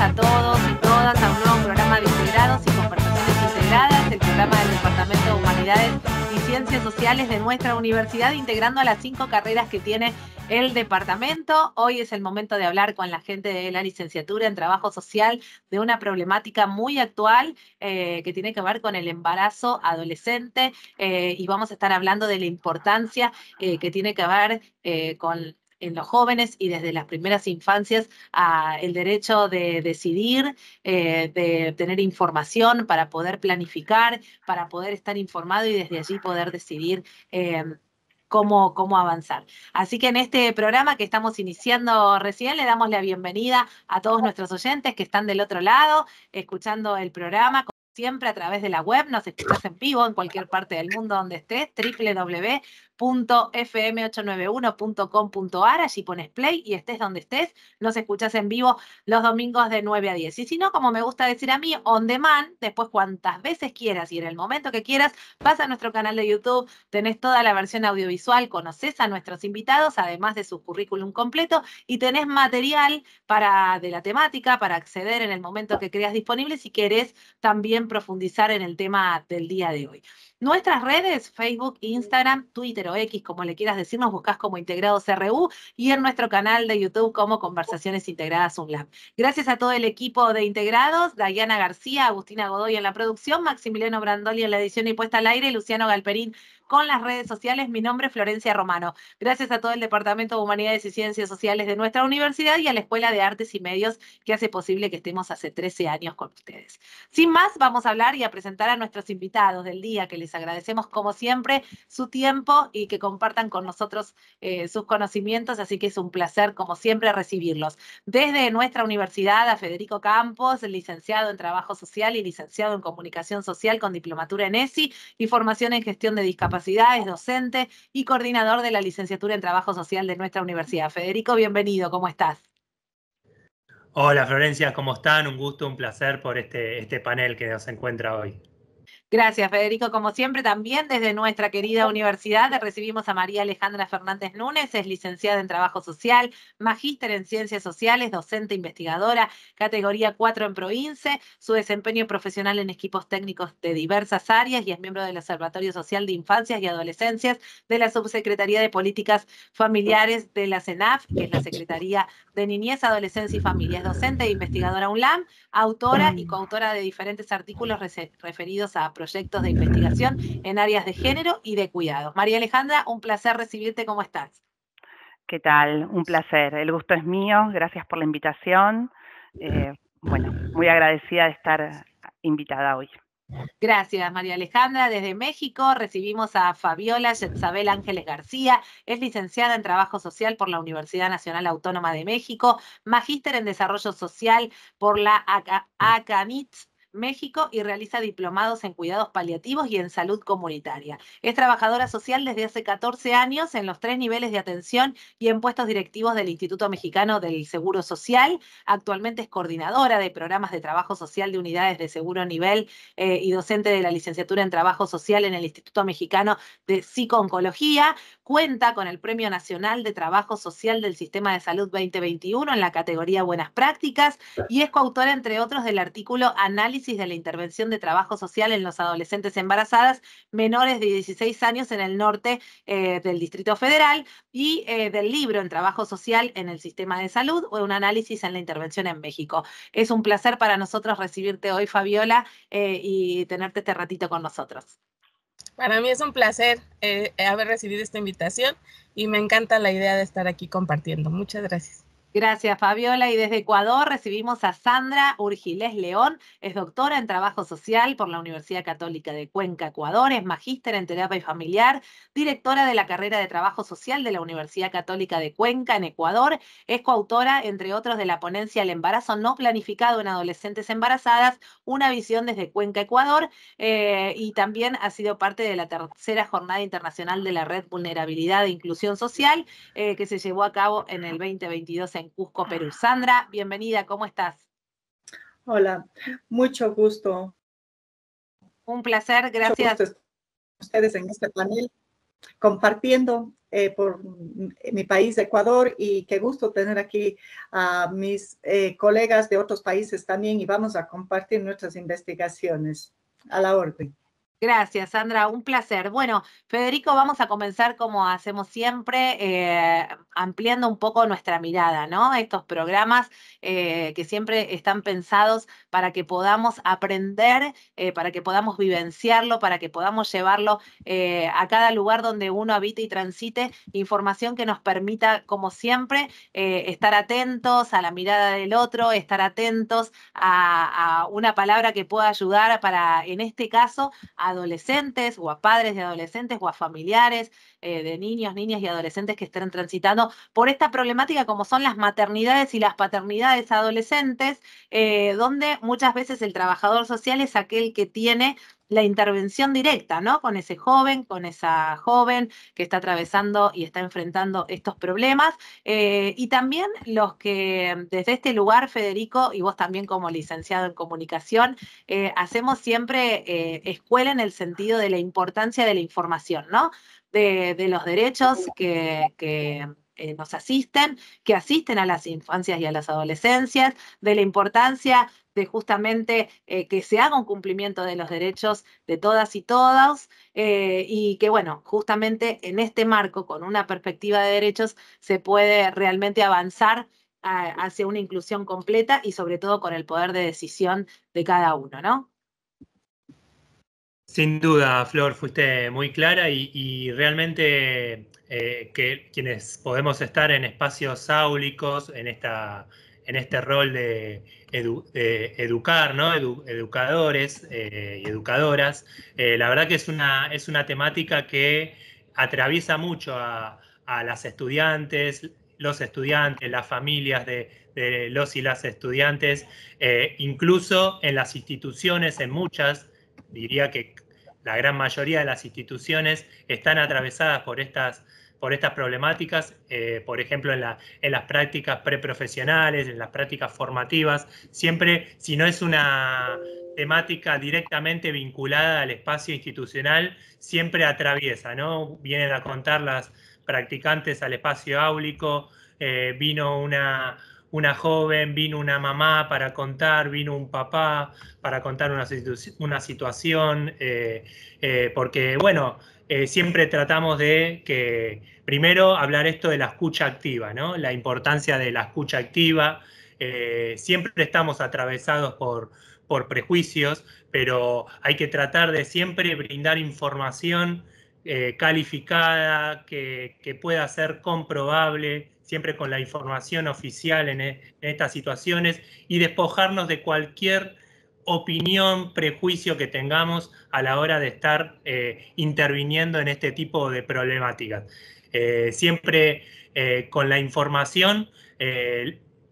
a todos y todas a un nuevo programa de Integrados y Conversaciones Integradas, el programa del Departamento de Humanidades y Ciencias Sociales de nuestra universidad, integrando a las cinco carreras que tiene el departamento. Hoy es el momento de hablar con la gente de la licenciatura en trabajo social de una problemática muy actual eh, que tiene que ver con el embarazo adolescente eh, y vamos a estar hablando de la importancia eh, que tiene que ver con en los jóvenes y desde las primeras infancias a el derecho de decidir, eh, de tener información para poder planificar, para poder estar informado y desde allí poder decidir. Em, cómo, cómo, avanzar. Así que en este programa que estamos iniciando recién, le damos la bienvenida a todos nuestros oyentes que están del otro lado, escuchando el programa siempre a través de la web, nos escuchas en vivo en cualquier parte del mundo donde estés, www.fm891.com.ar, allí pones play y estés donde estés, nos escuchas en vivo los domingos de 9 a 10. Y si no, como me gusta decir a mí, on demand, después cuantas veces quieras y en el momento que quieras, vas a nuestro canal de YouTube, tenés toda la versión audiovisual, conoces a nuestros invitados, además de su currículum completo, y tenés material para, de la temática para acceder en el momento que creas disponible si querés también profundizar en el tema del día de hoy. Nuestras redes, Facebook, Instagram, Twitter o X, como le quieras decir, nos buscas como Integrados CRU y en nuestro canal de YouTube como Conversaciones Integradas UNLAB. Gracias a todo el equipo de Integrados, Dayana García, Agustina Godoy en la producción, Maximiliano Brandoli en la edición y puesta al aire, Luciano Galperín con las redes sociales. Mi nombre es Florencia Romano. Gracias a todo el Departamento de Humanidades y Ciencias Sociales de nuestra universidad y a la Escuela de Artes y Medios que hace posible que estemos hace 13 años con ustedes. Sin más, vamos a hablar y a presentar a nuestros invitados del día, que les agradecemos como siempre su tiempo y que compartan con nosotros eh, sus conocimientos, así que es un placer como siempre recibirlos. Desde nuestra universidad a Federico Campos, licenciado en Trabajo Social y licenciado en Comunicación Social con diplomatura en ESI y formación en Gestión de Discapacidad es docente y coordinador de la licenciatura en Trabajo Social de nuestra universidad. Federico, bienvenido, ¿cómo estás? Hola Florencia, ¿cómo están? Un gusto, un placer por este, este panel que nos encuentra hoy. Gracias, Federico. Como siempre, también desde nuestra querida universidad recibimos a María Alejandra Fernández Núñez, es licenciada en Trabajo Social, magíster en Ciencias Sociales, docente investigadora, categoría 4 en Province, su desempeño profesional en equipos técnicos de diversas áreas y es miembro del Observatorio Social de Infancias y Adolescencias de la Subsecretaría de Políticas Familiares de la CENAF, que es la Secretaría de Niñez, Adolescencia y Familias, docente e investigadora UNLAM, autora y coautora de diferentes artículos referidos a proyectos de investigación en áreas de género y de cuidado. María Alejandra, un placer recibirte, ¿cómo estás? ¿Qué tal? Un placer. El gusto es mío. Gracias por la invitación. Eh, bueno, muy agradecida de estar invitada hoy. Gracias, María Alejandra. Desde México recibimos a Fabiola Yetzabel Ángeles García. Es licenciada en Trabajo Social por la Universidad Nacional Autónoma de México, magíster en Desarrollo Social por la ACANITS. México y realiza diplomados en cuidados paliativos y en salud comunitaria. Es trabajadora social desde hace 14 años en los tres niveles de atención y en puestos directivos del Instituto Mexicano del Seguro Social. Actualmente es coordinadora de programas de trabajo social de unidades de seguro nivel eh, y docente de la licenciatura en trabajo social en el Instituto Mexicano de Oncología. Cuenta con el Premio Nacional de Trabajo Social del Sistema de Salud 2021 en la categoría Buenas Prácticas y es coautora, entre otros, del artículo Análisis de la intervención de trabajo social en los adolescentes embarazadas menores de 16 años en el norte eh, del Distrito Federal y eh, del libro en trabajo social en el sistema de salud o un análisis en la intervención en México. Es un placer para nosotros recibirte hoy, Fabiola, eh, y tenerte este ratito con nosotros. Para mí es un placer haber recibido esta invitación y me encanta la idea de estar aquí compartiendo. Muchas gracias. Gracias, Fabiola. Y desde Ecuador recibimos a Sandra Urgilés León. Es doctora en Trabajo Social por la Universidad Católica de Cuenca, Ecuador. Es magíster en Terapia y Familiar, directora de la carrera de Trabajo Social de la Universidad Católica de Cuenca, en Ecuador. Es coautora, entre otros, de la ponencia El embarazo no planificado en adolescentes embarazadas, una visión desde Cuenca, Ecuador. Eh, y también ha sido parte de la tercera jornada internacional de la Red Vulnerabilidad e Inclusión Social, eh, que se llevó a cabo en el 2022 en en Cusco, Perú. Sandra, bienvenida, ¿cómo estás? Hola, mucho gusto. Un placer, gracias. ustedes en este panel compartiendo eh, por mi país, Ecuador, y qué gusto tener aquí a mis eh, colegas de otros países también y vamos a compartir nuestras investigaciones. A la orden. Gracias, Sandra, un placer. Bueno, Federico, vamos a comenzar como hacemos siempre, eh, ampliando un poco nuestra mirada, ¿no? Estos programas eh, que siempre están pensados para que podamos aprender, eh, para que podamos vivenciarlo, para que podamos llevarlo a cada lugar donde uno habite y transite, información que nos permita, como siempre, estar atentos a la mirada del otro, estar atentos a, a una palabra que pueda ayudar para, en este caso, a adolescentes o a padres de adolescentes o a familiares eh, de niños, niñas y adolescentes que estén transitando por esta problemática como son las maternidades y las paternidades adolescentes, eh, donde muchas veces el trabajador social es aquel que tiene la intervención directa, ¿no? Con ese joven, con esa joven que está atravesando y está enfrentando estos problemas. Eh, y también los que desde este lugar, Federico, y vos también como licenciado en comunicación, eh, hacemos siempre eh, escuela en el sentido de la importancia de la información, ¿no? De, los derechos que eh, nos asisten, que asisten a las infancias y a las adolescencias, de la importancia de justamente eh, que se haga un cumplimiento de los derechos de todas y todos, eh, y que bueno, justamente en este marco, con una perspectiva de derechos, se puede realmente avanzar hacia una inclusión completa y sobre todo con el poder de decisión de cada uno, ¿no? Sin duda, Flor, fuiste muy clara y, y realmente eh, que quienes podemos estar en espacios áulicos, en, esta, en este rol de, educar, educadores eh, y educadoras, eh, la verdad que es una, es una temática que atraviesa mucho a, a las estudiantes, los estudiantes, las familias de, los y las estudiantes, incluso en las instituciones, en muchas, diría que la gran mayoría de las instituciones están atravesadas por estas por estas problemáticas, eh, por ejemplo, en, las prácticas preprofesionales, en las prácticas formativas, siempre si no es una temática directamente vinculada al espacio institucional, siempre atraviesa, ¿no? Vienen a contar las practicantes al espacio áulico, eh, vino una, joven, vino una mamá para contar, vino un papá para contar una, situación, eh, porque bueno, eh, siempre tratamos de que, primero, hablar esto de la escucha activa, La importancia de la escucha activa. Eh, siempre estamos atravesados por, prejuicios, pero hay que tratar de siempre brindar información eh, calificada, que, pueda ser comprobable, siempre con la información oficial en, e, estas situaciones, y despojarnos de cualquier opinión, prejuicio que tengamos a la hora de estar eh, interviniendo en este tipo de problemáticas. Eh, siempre eh, con la información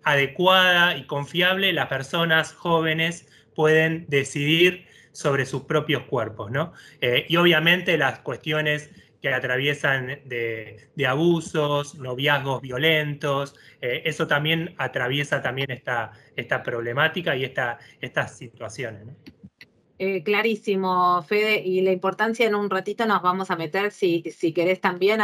adecuada y confiable, las personas jóvenes pueden decidir sobre sus propios cuerpos, ¿no? y obviamente las cuestiones que atraviesan de, abusos, noviazgos violentos, eh, eso también atraviesa también esta, esta problemática y esta, estas situaciones. Eh, clarísimo, Fede, y la importancia en un ratito nos vamos a meter, si, querés también,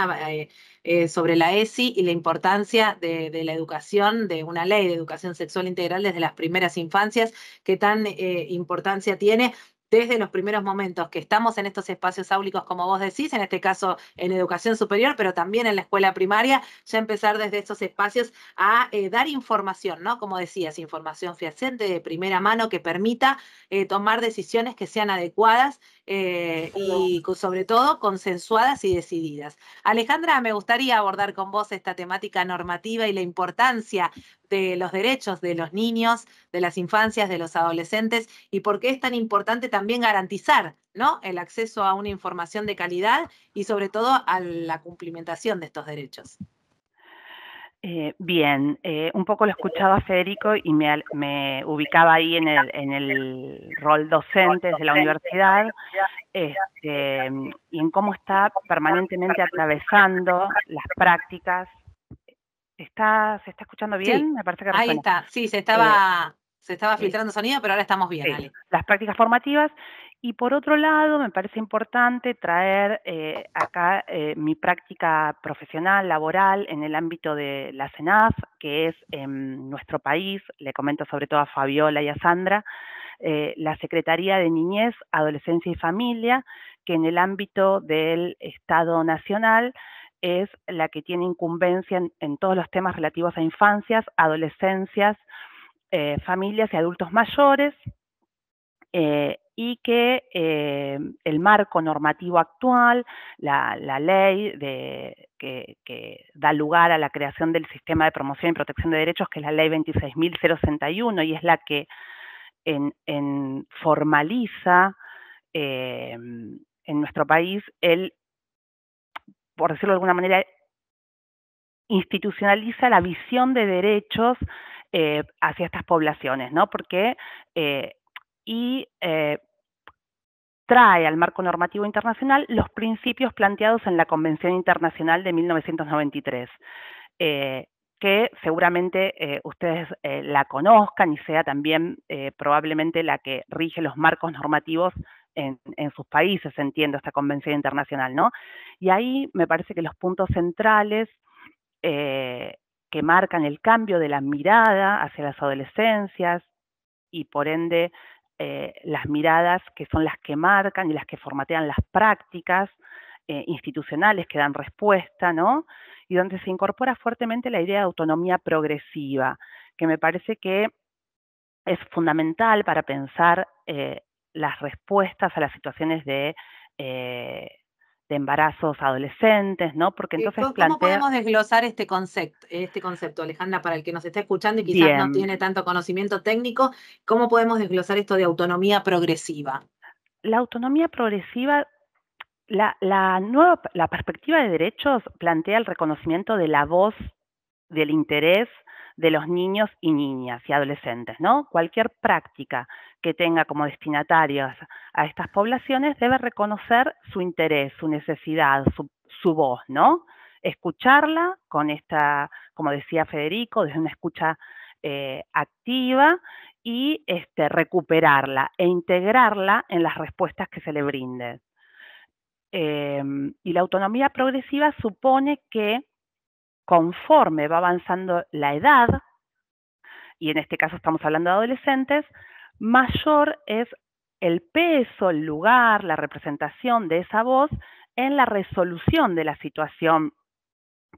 eh, sobre la ESI y la importancia de, la educación, de una ley de educación sexual integral desde las primeras infancias, qué tan importancia tiene desde los primeros momentos que estamos en estos espacios áulicos, como vos decís, en este caso en educación superior, pero también en la escuela primaria, ya empezar desde estos espacios a eh, dar información, ¿no? Como decías, información fehaciente de primera mano que permita eh, tomar decisiones que sean adecuadas eh, y sobre todo consensuadas y decididas. Alejandra, me gustaría abordar con vos esta temática normativa y la importancia de los derechos de los niños, de las infancias, de los adolescentes y por qué es tan importante también garantizar ¿no? el acceso a una información de calidad y sobre todo a la cumplimentación de estos derechos. Eh, bien, eh, un poco lo escuchaba Federico y me, me ubicaba ahí en el, rol docente de la universidad este, y en cómo está permanentemente atravesando las prácticas. ¿Está, ¿Se está escuchando bien? me parece que ahí está, sí, se eh, estaba, se estaba filtrando sonido, pero ahora estamos bien. las prácticas formativas y por otro lado, me parece importante traer eh, acá eh, mi práctica profesional, laboral, en el ámbito de la CENAF, que es en nuestro país, le comento sobre todo a Fabiola y a Sandra, eh, la Secretaría de Niñez, Adolescencia y Familia, que en el ámbito del Estado Nacional es la que tiene incumbencia en, todos los temas relativos a infancias, adolescencias, familias y adultos mayores y que eh, el marco normativo actual, la, ley que, da lugar a la creación del sistema de promoción y protección de derechos, que es la ley 26.061 y es la que en, formaliza eh, en nuestro país el, por decirlo de alguna manera, institucionaliza la visión de derechos eh, hacia estas poblaciones, ¿no? Porque y trae al marco normativo internacional los principios planteados en la Convención Internacional de 1993. Eh, que seguramente eh, ustedes eh, la conozcan y sea también probablemente la que rige los marcos normativos en, en, sus países, entiendo, esta convención internacional, ¿no? Y ahí me parece que los puntos centrales que marcan el cambio de la mirada hacia las adolescencias y por ende eh, las miradas que son las que marcan y las que formatean las prácticas eh, institucionales que dan respuesta, ¿no? Y donde se incorpora fuertemente la idea de autonomía progresiva, que me parece que es fundamental para pensar eh, las respuestas a las situaciones de de embarazos adolescentes, ¿no? Porque eh, entonces ¿Cómo podemos desglosar este concepto, este concepto, Alejandra, para el que nos está escuchando y quizás no tiene tanto conocimiento técnico? ¿Cómo podemos desglosar esto de autonomía progresiva? La autonomía progresiva, la, la nueva, la perspectiva de derechos plantea el reconocimiento de la voz, del interés de los niños y niñas y adolescentes, ¿no? Cualquier práctica que tenga como destinatarias a estas poblaciones debe reconocer su interés, su necesidad, su, voz, ¿no? Escucharla con esta, como decía Federico, desde una escucha eh, activa y este, recuperarla e integrarla en las respuestas que se le brinden. Em, y la autonomía progresiva supone que conforme va avanzando la edad, y en este caso estamos hablando de adolescentes, mayor es el peso, el lugar, la representación de esa voz en la resolución de la situación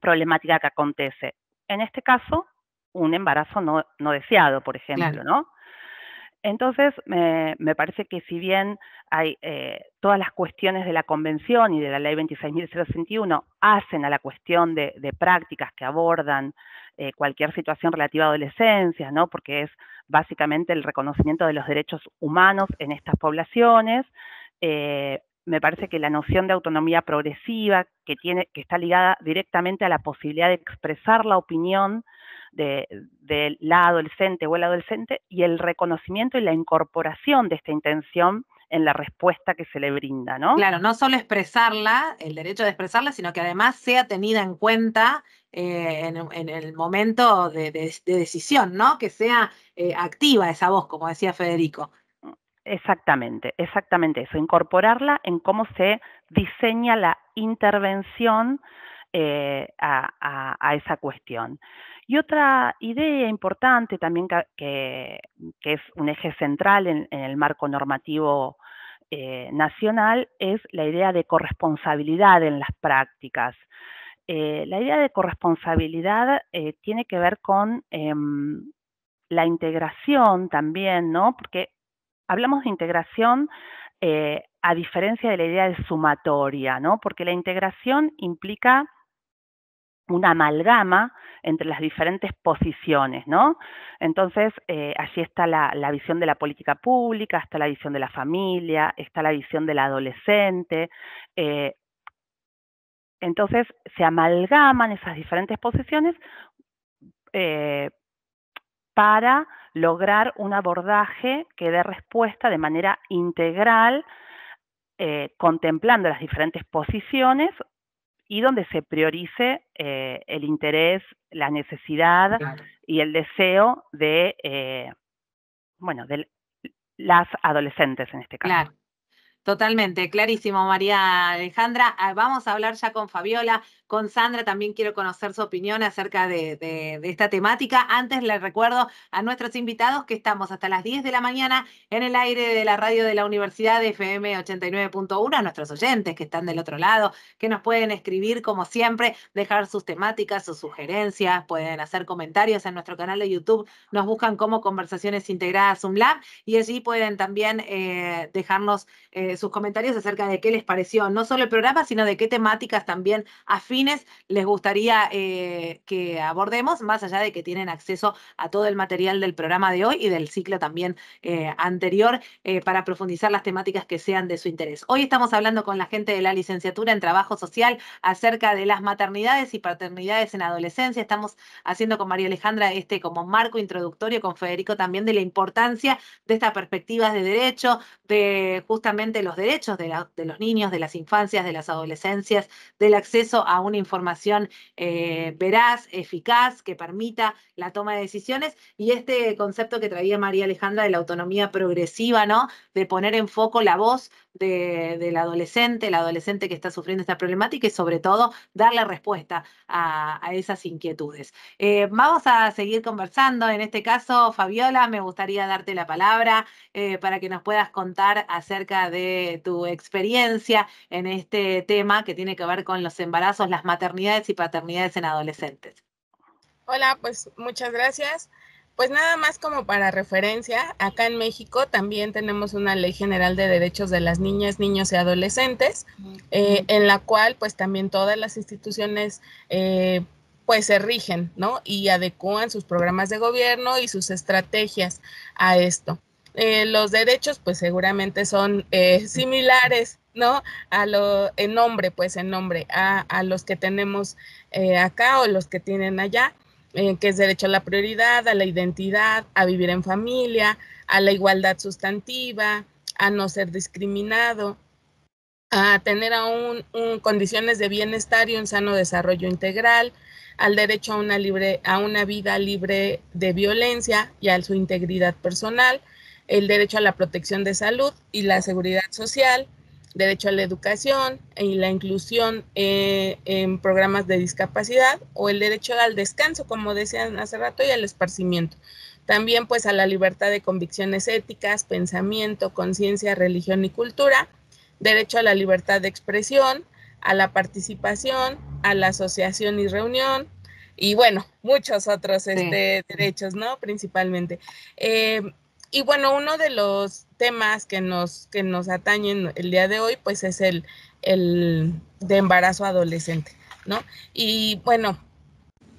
problemática que acontece. En este caso, un embarazo no, no deseado, por ejemplo, ¿no? Entonces, me parece que si bien hay eh, todas las cuestiones de la Convención y de la Ley 26.061 hacen a la cuestión de, prácticas que abordan eh, cualquier situación relativa a adolescencia, ¿no? porque es básicamente el reconocimiento de los derechos humanos en estas poblaciones. Eh, me parece que la noción de autonomía progresiva, que, tiene, que está ligada directamente a la posibilidad de expresar la opinión de, de la adolescente o el adolescente, y el reconocimiento y la incorporación de esta intención en la respuesta que se le brinda, ¿no? Claro, no solo expresarla, el derecho de expresarla, sino que además sea tenida en cuenta eh, en, el momento de, decisión, ¿no? Que sea eh, activa esa voz, como decía Federico. Exactamente, exactamente eso, incorporarla en cómo se diseña la intervención eh, a, esa cuestión. Y otra idea importante también que, que es un eje central en, el marco normativo eh, nacional es la idea de corresponsabilidad en las prácticas. Eh, la idea de corresponsabilidad eh, tiene que ver con em, la integración también, ¿no? Porque hablamos de integración a diferencia de la idea de sumatoria, ¿no? Porque la integración implica una amalgama entre las diferentes posiciones, ¿no? Entonces, eh, allí está la, visión de la política pública, está la visión de la familia, está la visión del adolescente. Eh, entonces, se amalgaman esas diferentes posiciones eh, para lograr un abordaje que dé respuesta de manera integral, contemplando las diferentes posiciones y donde se priorice eh, el interés, la necesidad y el deseo de, eh, bueno, de las adolescentes en este caso. Claro. Totalmente, clarísimo, María Alejandra. Ah, vamos a hablar ya con Fabiola. Con Sandra también quiero conocer su opinión acerca de, esta temática. Antes les recuerdo a nuestros invitados que estamos hasta las 10 de la mañana en el aire de la radio de la Universidad de FM 89.1, a nuestros oyentes que están del otro lado, que nos pueden escribir como siempre, dejar sus temáticas, sus sugerencias, pueden hacer comentarios en nuestro canal de YouTube, nos buscan como Conversaciones Integradas Lab y allí pueden también eh, dejarnos eh, sus comentarios acerca de qué les pareció, no solo el programa, sino de qué temáticas también afirman les gustaría eh, que abordemos, más allá de que tienen acceso a todo el material del programa de hoy y del ciclo también eh, anterior eh, para profundizar las temáticas que sean de su interés. Hoy estamos hablando con la gente de la licenciatura en Trabajo Social acerca de las maternidades y paternidades en adolescencia. Estamos haciendo con María Alejandra este como marco introductorio, con Federico también de la importancia de estas perspectivas de derecho, de justamente los derechos de, de los niños, de las infancias, de las adolescencias, del acceso a un una información eh, veraz, eficaz, que permita la toma de decisiones y este concepto que traía María Alejandra de la autonomía progresiva, ¿no? De poner en foco la voz del adolescente, el adolescente que está sufriendo esta problemática y sobre todo darle respuesta a, esas inquietudes. Eh, vamos a seguir conversando. En este caso, Fabiola, me gustaría darte la palabra eh, para que nos puedas contar acerca de tu experiencia en este tema que tiene que ver con los embarazos, las maternidades y paternidades en adolescentes. Hola, pues muchas gracias. Pues nada más como para referencia, acá en México también tenemos una ley general de derechos de las niñas, niños y adolescentes, eh, en la cual pues también todas las instituciones eh, pues se rigen, ¿no? Y adecúan sus programas de gobierno y sus estrategias a esto. Eh, los derechos pues seguramente son similares a lo, en nombre, pues en nombre, a, los que tenemos eh, acá o los que tienen allá, eh, que es derecho a la prioridad, a la identidad, a vivir en familia, a la igualdad sustantiva, a no ser discriminado, a tener aún condiciones de bienestar y un sano desarrollo integral, al derecho a una, libre, a una vida libre de violencia y a su integridad personal, el derecho a la protección de salud y la seguridad social, derecho a la educación y la inclusión eh, en programas de discapacidad o el derecho al descanso, como decían hace rato, y al esparcimiento. También pues a la libertad de convicciones éticas, pensamiento, conciencia, religión y cultura, derecho a la libertad de expresión, a la participación, a la asociación y reunión, y bueno, muchos otros este, derechos, ¿no? Principalmente. Eh, y bueno, uno de los temas que nos, que nos atañen el día de hoy, pues es el, el de embarazo adolescente, ¿no? Y bueno,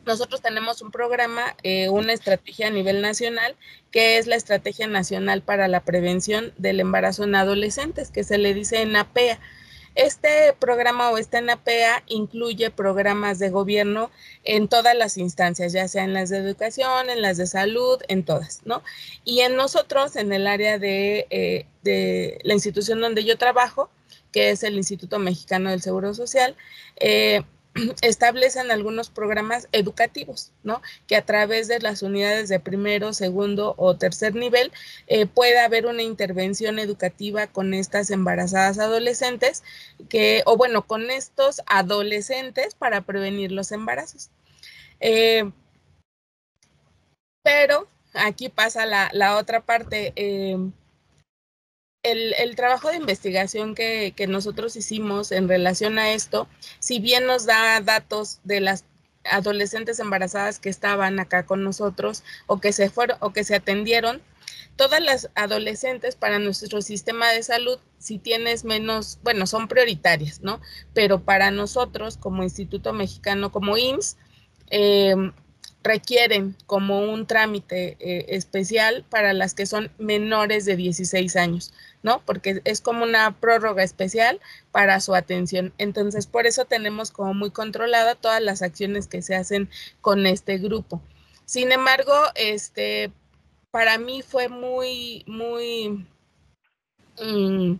nosotros tenemos un programa, eh, una estrategia a nivel nacional, que es la Estrategia Nacional para la Prevención del Embarazo en Adolescentes, que se le dice en APEA. Este programa o esta Napea incluye programas de gobierno en todas las instancias, ya sea en las de educación, en las de salud, en todas, ¿no? Y en nosotros, en el área de, eh, la institución donde yo trabajo, que es el Instituto Mexicano del Seguro Social, eh, establecen algunos programas educativos, ¿no? Que a través de las unidades de primero, segundo o tercer nivel eh, pueda haber una intervención educativa con estas embarazadas adolescentes que, o bueno, con estos adolescentes para prevenir los embarazos. Eh, pero aquí pasa la, otra parte. Eh, el, trabajo de investigación que, nosotros hicimos en relación a esto, si bien nos da datos de las adolescentes embarazadas que estaban acá con nosotros o que se fueron o que se atendieron, todas las adolescentes para nuestro sistema de salud, si tienes menos, bueno, son prioritarias, ¿no? Pero para nosotros como Instituto Mexicano, como IMSS, eh, requieren como un trámite eh, especial para las que son menores de 16 años. ¿no? Porque es como una prórroga especial para su atención. Entonces, por eso tenemos como muy controlada todas las acciones que se hacen con este grupo. Sin embargo, este, para mí fue muy, muy mm,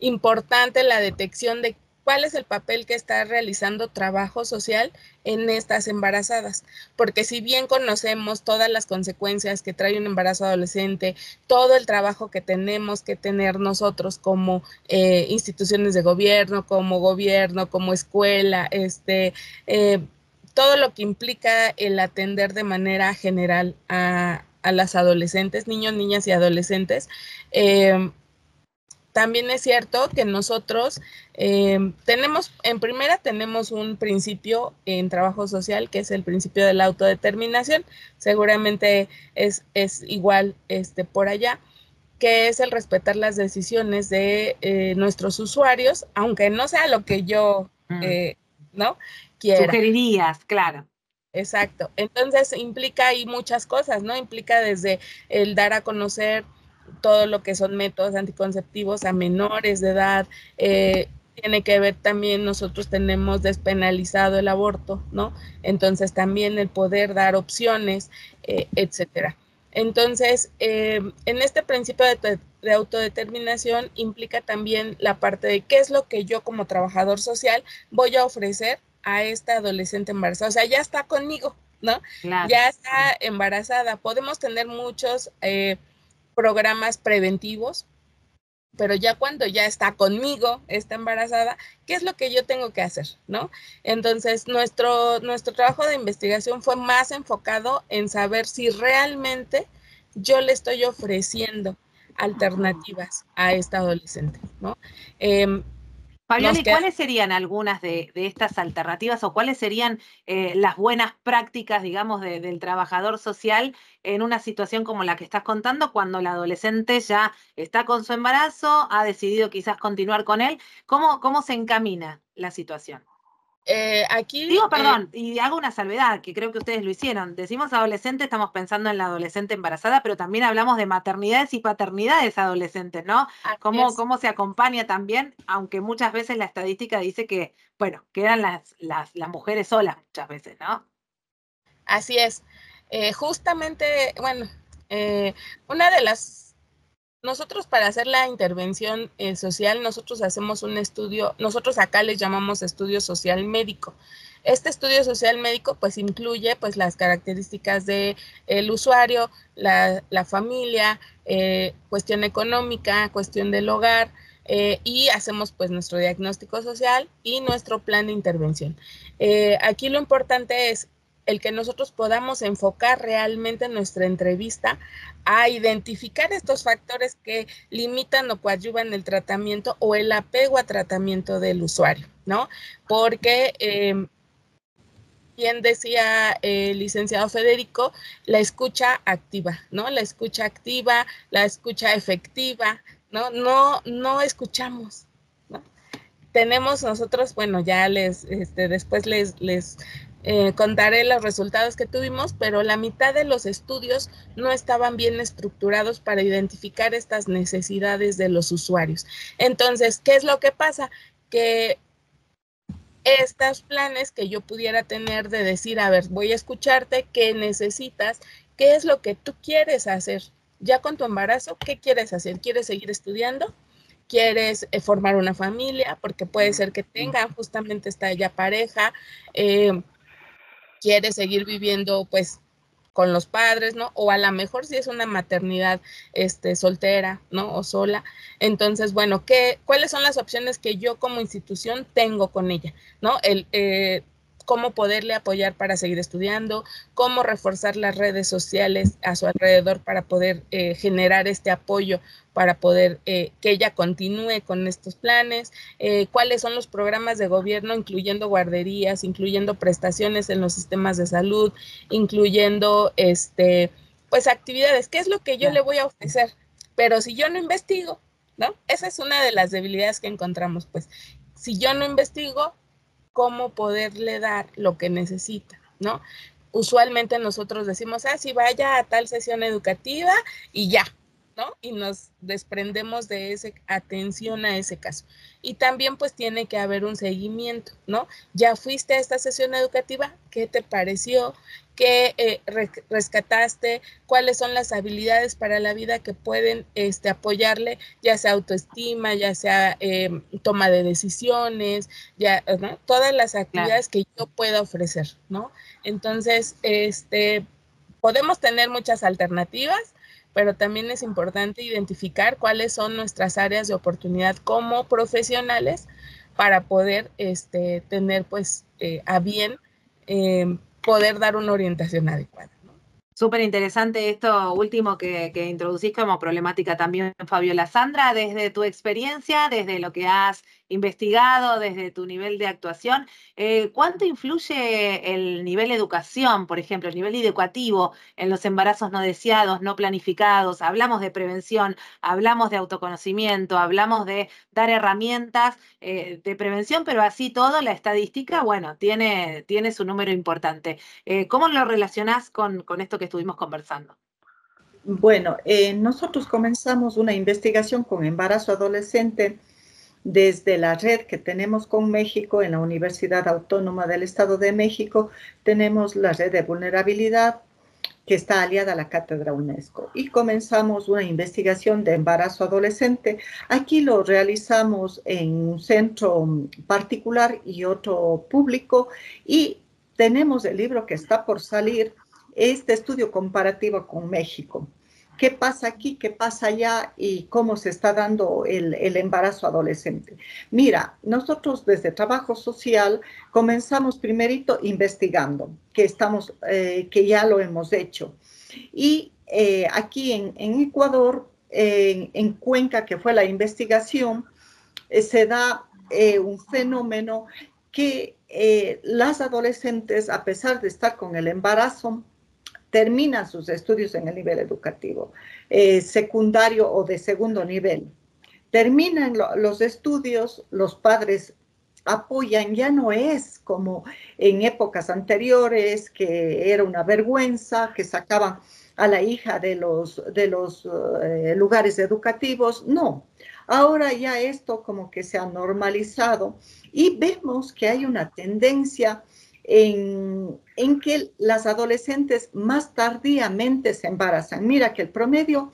importante la detección de cuál es el papel que está realizando trabajo social en estas embarazadas. Porque si bien conocemos todas las consecuencias que trae un embarazo adolescente, todo el trabajo que tenemos que tener nosotros como eh, instituciones de gobierno, como gobierno, como escuela, este... Eh, todo lo que implica el atender de manera general a, las adolescentes, niños, niñas y adolescentes, eh, también es cierto que nosotros em, tenemos, en primera tenemos un principio en trabajo social que es el principio de la autodeterminación, seguramente es, es igual este, por allá, que es el respetar las decisiones de eh, nuestros usuarios, aunque no sea lo que yo mm. eh, ¿no? quiera. Sugerirías, claro. Exacto. Entonces implica ahí muchas cosas, ¿no? Implica desde el dar a conocer todo lo que son métodos anticonceptivos a menores de edad. Eh, tiene que ver también, nosotros tenemos despenalizado el aborto, ¿no? Entonces también el poder dar opciones, eh, etcétera. Entonces, eh, en este principio de, autodeterminación implica también la parte de qué es lo que yo como trabajador social voy a ofrecer a esta adolescente embarazada. O sea, ya está conmigo, ¿no? Ya está embarazada. Podemos tener muchos programas preventivos, pero ya cuando ya está conmigo, está embarazada, ¿qué es lo que yo tengo que hacer? ¿No? Entonces, nuestro, nuestro trabajo de investigación fue más enfocado en saber si realmente yo le estoy ofreciendo alternativas a esta adolescente, ¿no? Em, Fabián, ¿y ¿cuáles serían algunas de, estas alternativas o cuáles serían eh, las buenas prácticas, digamos, del trabajador social en una situación como la que estás contando, cuando la adolescente ya está con su embarazo, ha decidido quizás continuar con él? cómo se encamina la situación? Eh, aquí. Digo, eh, perdón, y hago una salvedad, que creo que ustedes lo hicieron. Decimos adolescente, estamos pensando en la adolescente embarazada, pero también hablamos de maternidades y paternidades adolescentes, ¿no? Cómo, cómo, se acompaña también, aunque muchas veces la estadística dice que, bueno, quedan las, las, mujeres solas muchas veces, ¿no? Así es. Eh, justamente, bueno, una de las nosotros para hacer la intervención eh, social, nosotros hacemos un estudio, nosotros acá les llamamos estudio social médico. Este estudio social médico pues incluye pues las características del el usuario, la, familia, eh, cuestión económica, cuestión del hogar, eh, y hacemos pues nuestro diagnóstico social y nuestro plan de intervención. aquí lo importante es el que nosotros podamos enfocar realmente nuestra entrevista a identificar estos factores que limitan o coadyuvan el tratamiento o el apego a tratamiento del usuario, ¿no? Porque, eh, decía el licenciado Federico, la escucha activa, ¿no? La escucha activa, la escucha efectiva, ¿no? No, no escuchamos, tenemos nosotros, bueno, ya les, este, después les, les eh, contaré los resultados que tuvimos, pero la mitad de los estudios no estaban bien estructurados para identificar estas necesidades de los usuarios. Entonces, ¿qué es lo que pasa? Que estos planes que yo pudiera tener de decir, a ver, voy a escucharte, ¿qué necesitas? ¿Qué es lo que tú quieres hacer? Ya con tu embarazo, ¿qué quieres hacer? ¿Quieres seguir estudiando? ¿Quieres eh, formar una familia? Porque puede ser que tengan justamente esta ya pareja. Eh, quiere seguir viviendo pues con los padres, ¿no? O a lo mejor si es una maternidad este, soltera, ¿no? O sola. Entonces, bueno, ¿qué, ¿cuáles son las opciones que yo como institución tengo con ella, ¿no? El, eh, cómo poderle apoyar para seguir estudiando, cómo reforzar las redes sociales a su alrededor para poder eh, generar este apoyo, para poder eh, que ella continúe con estos planes, eh, cuáles son los programas de gobierno, incluyendo guarderías, incluyendo prestaciones en los sistemas de salud, incluyendo este, pues actividades, qué es lo que yo le voy a ofrecer. Pero si yo no investigo, ¿no? Esa es una de las debilidades que encontramos, pues. Si yo no investigo, cómo poderle dar lo que necesita, ¿no? Usualmente nosotros decimos, ah, sí, vaya a tal sesión educativa y ya, y nos desprendemos de esa atención a ese caso. Y también pues tiene que haber un seguimiento, ¿no? Ya fuiste a esta sesión educativa, ¿qué te pareció? ¿Qué eh, rescataste? ¿Cuáles son las habilidades para la vida que pueden este, apoyarle, ya sea autoestima, ya sea em, toma de decisiones, ya, Todas las actividades que yo pueda ofrecer, ¿no? Entonces, este, podemos tener muchas alternativas pero también es importante identificar cuáles son nuestras áreas de oportunidad como profesionales para poder este, tener pues eh, a bien em, poder dar una orientación adecuada. Súper interesante esto último que, que introducís como problemática también, Fabiola. Sandra, desde tu experiencia, desde lo que has investigado desde tu nivel de actuación, eh, ¿cuánto influye el nivel de educación, por ejemplo, el nivel educativo en los embarazos no deseados, no planificados? Hablamos de prevención, hablamos de autoconocimiento, hablamos de dar herramientas eh, de prevención, pero así todo, la estadística, bueno, tiene, tiene su número importante. Eh, ¿Cómo lo relacionás con, esto que estuvimos conversando? Bueno, nosotros comenzamos una investigación con embarazo adolescente desde la red que tenemos con México en la Universidad Autónoma del Estado de México, tenemos la red de vulnerabilidad que está aliada a la Cátedra UNESCO. Y comenzamos una investigación de embarazo adolescente. Aquí lo realizamos en un centro particular y otro público. Y tenemos el libro que está por salir, este estudio comparativo con México qué pasa aquí, qué pasa allá y cómo se está dando el, embarazo adolescente. Mira, nosotros desde trabajo social comenzamos primerito investigando, que, estamos, eh, que ya lo hemos hecho. Y eh, aquí en, Ecuador, en, en, Cuenca, que fue la investigación, eh, se da un fenómeno que las adolescentes, a pesar de estar con el embarazo, termina sus estudios en el nivel educativo eh, secundario o de segundo nivel. Terminan los estudios, los padres apoyan, ya no es como en épocas anteriores, que era una vergüenza, que sacaban a la hija de los, de los eh, lugares educativos. No, ahora ya esto como que se ha normalizado y vemos que hay una tendencia en, que las adolescentes más tardíamente se embarazan. Mira que el promedio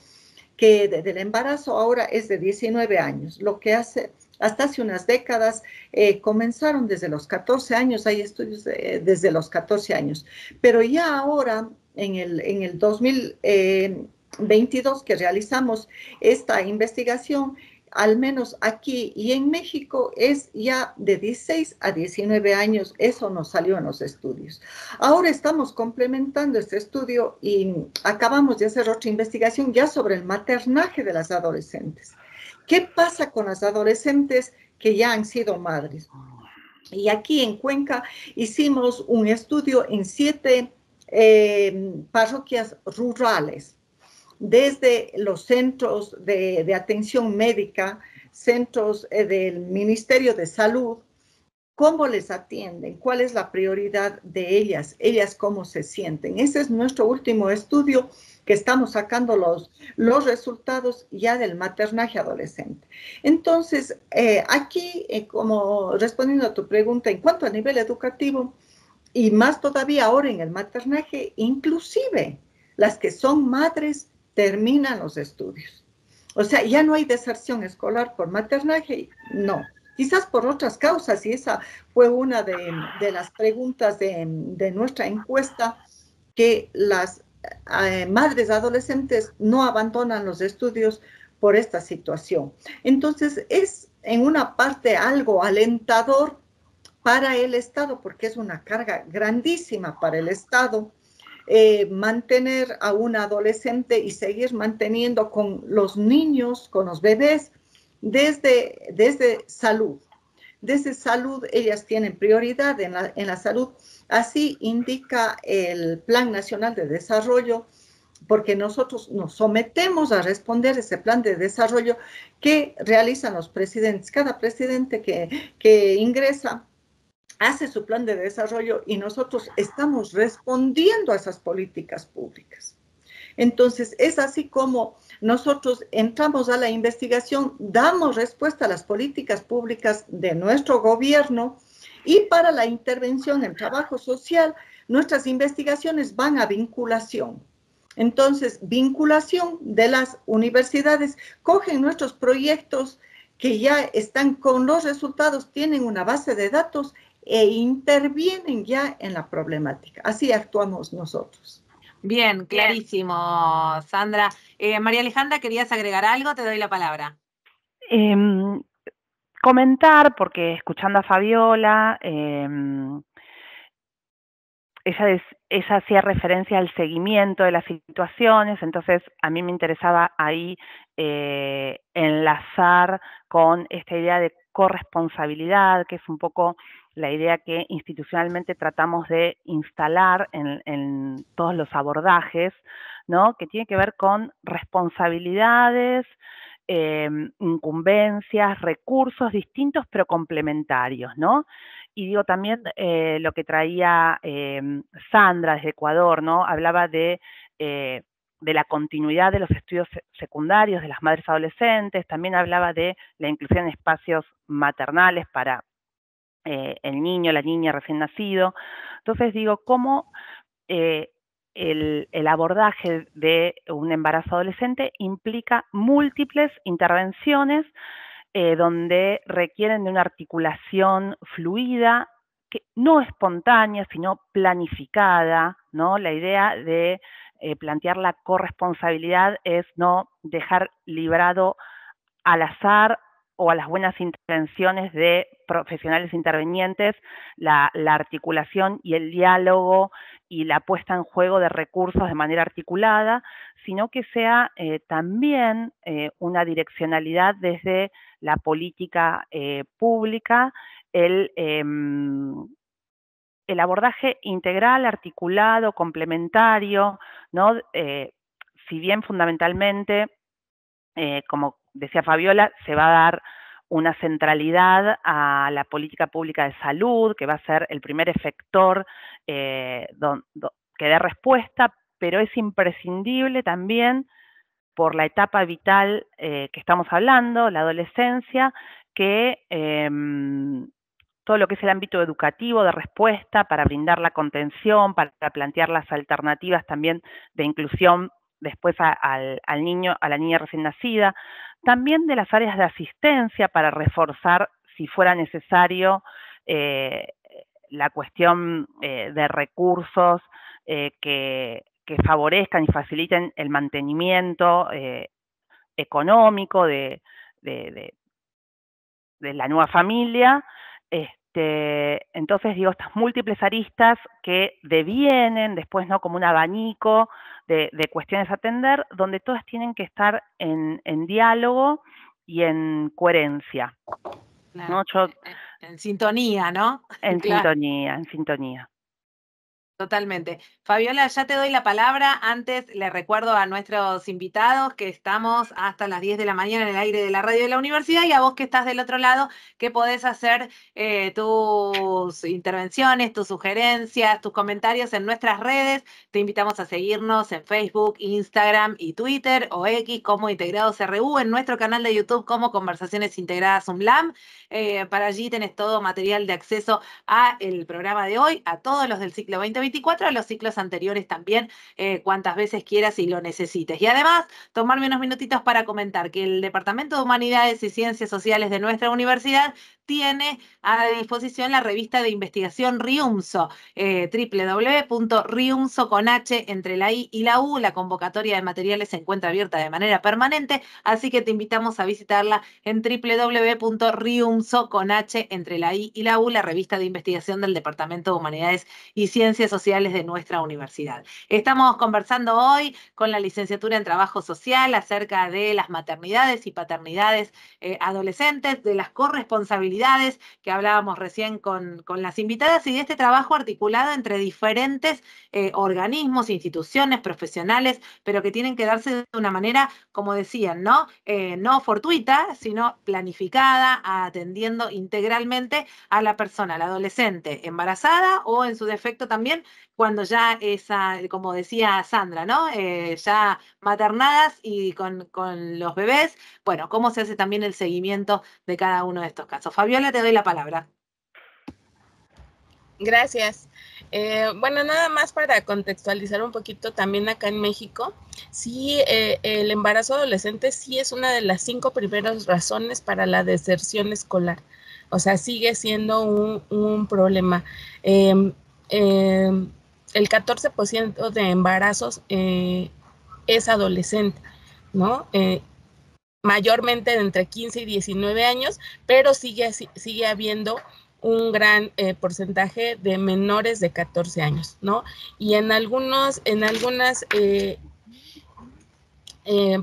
que de, del embarazo ahora es de 19 años, lo que hace hasta hace unas décadas eh, comenzaron desde los 14 años, hay estudios desde los 14 años, pero ya ahora en el, en el 2022 eh, que realizamos esta investigación, al menos aquí y en México, es ya de 16 a 19 años. Eso nos salió en los estudios. Ahora estamos complementando este estudio y acabamos de hacer otra investigación ya sobre el maternaje de las adolescentes. ¿Qué pasa con las adolescentes que ya han sido madres? Y aquí en Cuenca hicimos un estudio en siete eh, parroquias rurales desde los centros de, atención médica, centros eh, del Ministerio de Salud, cómo les atienden, cuál es la prioridad de ellas, ellas cómo se sienten. Ese es nuestro último estudio que estamos sacando los, los resultados ya del maternaje adolescente. Entonces, eh, aquí, eh, como respondiendo a tu pregunta, en cuanto a nivel educativo, y más todavía ahora en el maternaje, inclusive las que son madres terminan los estudios. O sea, ya no hay deserción escolar por maternaje, no. Quizás por otras causas, y esa fue una de, las preguntas de, nuestra encuesta, que las eh, madres adolescentes no abandonan los estudios por esta situación. Entonces, es en una parte algo alentador para el Estado, porque es una carga grandísima para el Estado eh, mantener a un adolescente y seguir manteniendo con los niños, con los bebés, desde, desde salud. Desde salud ellas tienen prioridad en la, salud. Así indica el Plan Nacional de Desarrollo, porque nosotros nos sometemos a responder ese plan de desarrollo que realizan los presidentes. Cada presidente que, que ingresa hace su plan de desarrollo y nosotros estamos respondiendo a esas políticas públicas. Entonces, es así como nosotros entramos a la investigación, damos respuesta a las políticas públicas de nuestro gobierno y para la intervención en trabajo social, nuestras investigaciones van a vinculación. Entonces, vinculación de las universidades, cogen nuestros proyectos que ya están con los resultados, tienen una base de datos e intervienen ya en la problemática. Así actuamos nosotros. Bien, clarísimo, Sandra. Eh, María Alejandra, ¿querías agregar algo? Te doy la palabra. Em, comentar, porque escuchando a Fabiola, em, ella, ella hacía referencia al seguimiento de las situaciones, entonces a mí me interesaba ahí eh, enlazar con esta idea de corresponsabilidad, que es un poco la idea que institucionalmente tratamos de instalar en, todos los abordajes, ¿no? que tiene que ver con responsabilidades, em, incumbencias, recursos distintos pero complementarios, ¿no? Y digo también eh, lo que traía em, Sandra desde Ecuador, ¿no? Hablaba de, eh, de la continuidad de los estudios secundarios de las madres adolescentes, también hablaba de la inclusión en espacios maternales para eh, el niño, la niña recién nacido. Entonces digo, ¿cómo eh, el, abordaje de un embarazo adolescente implica múltiples intervenciones eh, donde requieren de una articulación fluida, que no espontánea, sino planificada, ¿no? La idea de plantear la corresponsabilidad es no dejar librado al azar o a las buenas intenciones de profesionales intervenientes, la, articulación y el diálogo y la puesta en juego de recursos de manera articulada, sino que sea eh, también eh, una direccionalidad desde la política eh, pública, el, em, el, abordaje integral, articulado, complementario, ¿no? si bien fundamentalmente como decía Fabiola, se va a dar una centralidad a la política pública de salud, que va a ser el primer efector eh, que dé respuesta, pero es imprescindible también por la etapa vital eh, que estamos hablando, la adolescencia, que em, todo lo que es el ámbito educativo de respuesta para brindar la contención, para plantear las alternativas también de inclusión después al, niño, a la niña recién nacida, también de las áreas de asistencia para reforzar, si fuera necesario, eh, la cuestión eh, de recursos eh, que, favorezcan y faciliten el mantenimiento económico de, la nueva familia, este, entonces, digo, estas múltiples aristas que devienen después, ¿no? Como un abanico de, cuestiones a atender, donde todas tienen que estar en, diálogo y en coherencia. en, sintonía, ¿no? En sintonía, en sintonía. Totalmente. Fabiola, ya te doy la palabra. Antes le recuerdo a nuestros invitados que estamos hasta las 10 de la mañana en el aire de la radio de la universidad y a vos que estás del otro lado, que podés hacer eh, tus intervenciones, tus sugerencias, tus comentarios en nuestras redes. Te invitamos a seguirnos en Facebook, Instagram y Twitter o X como Integrados RU, en nuestro canal de YouTube como Conversaciones Integradas UMLAM. Eh, para allí tenés todo material de acceso a el programa de hoy, a todos los del ciclo 2020 a los ciclos anteriores también, eh, cuantas veces quieras y lo necesites. Y además, tomarme unos minutitos para comentar que el Departamento de Humanidades y Ciencias Sociales de nuestra universidad tiene a disposición la revista de investigación Riumso, eh, con H entre la I y la U. La convocatoria de materiales se encuentra abierta de manera permanente, así que te invitamos a visitarla en www.riumso con H entre la I y la U, la revista de investigación del Departamento de Humanidades y Ciencias Sociales de nuestra universidad. Estamos conversando hoy con la licenciatura en Trabajo Social acerca de las maternidades y paternidades eh, adolescentes, de las corresponsabilidades que hablábamos recién con, con las invitadas y de este trabajo articulado entre diferentes eh, organismos, instituciones, profesionales, pero que tienen que darse de una manera, como decían, ¿no? Eh, no fortuita, sino planificada, atendiendo integralmente a la persona, la adolescente, embarazada o en su defecto también cuando ya esa, como decía Sandra, ¿no? Eh, ya maternadas y con, los bebés, bueno, cómo se hace también el seguimiento de cada uno de estos casos. Fabiola, te doy la palabra. Gracias. Eh, bueno, nada más para contextualizar un poquito también acá en México, sí, eh, el embarazo adolescente sí es una de las cinco primeras razones para la deserción escolar. O sea, sigue siendo un, problema. Em, em, el 14% de embarazos eh, es adolescente, ¿no? mayormente de entre 15 y 19 años, pero sigue, sigue habiendo un gran eh, porcentaje de menores de 14 años, ¿no? Y en algunos, en algunas eh, eh,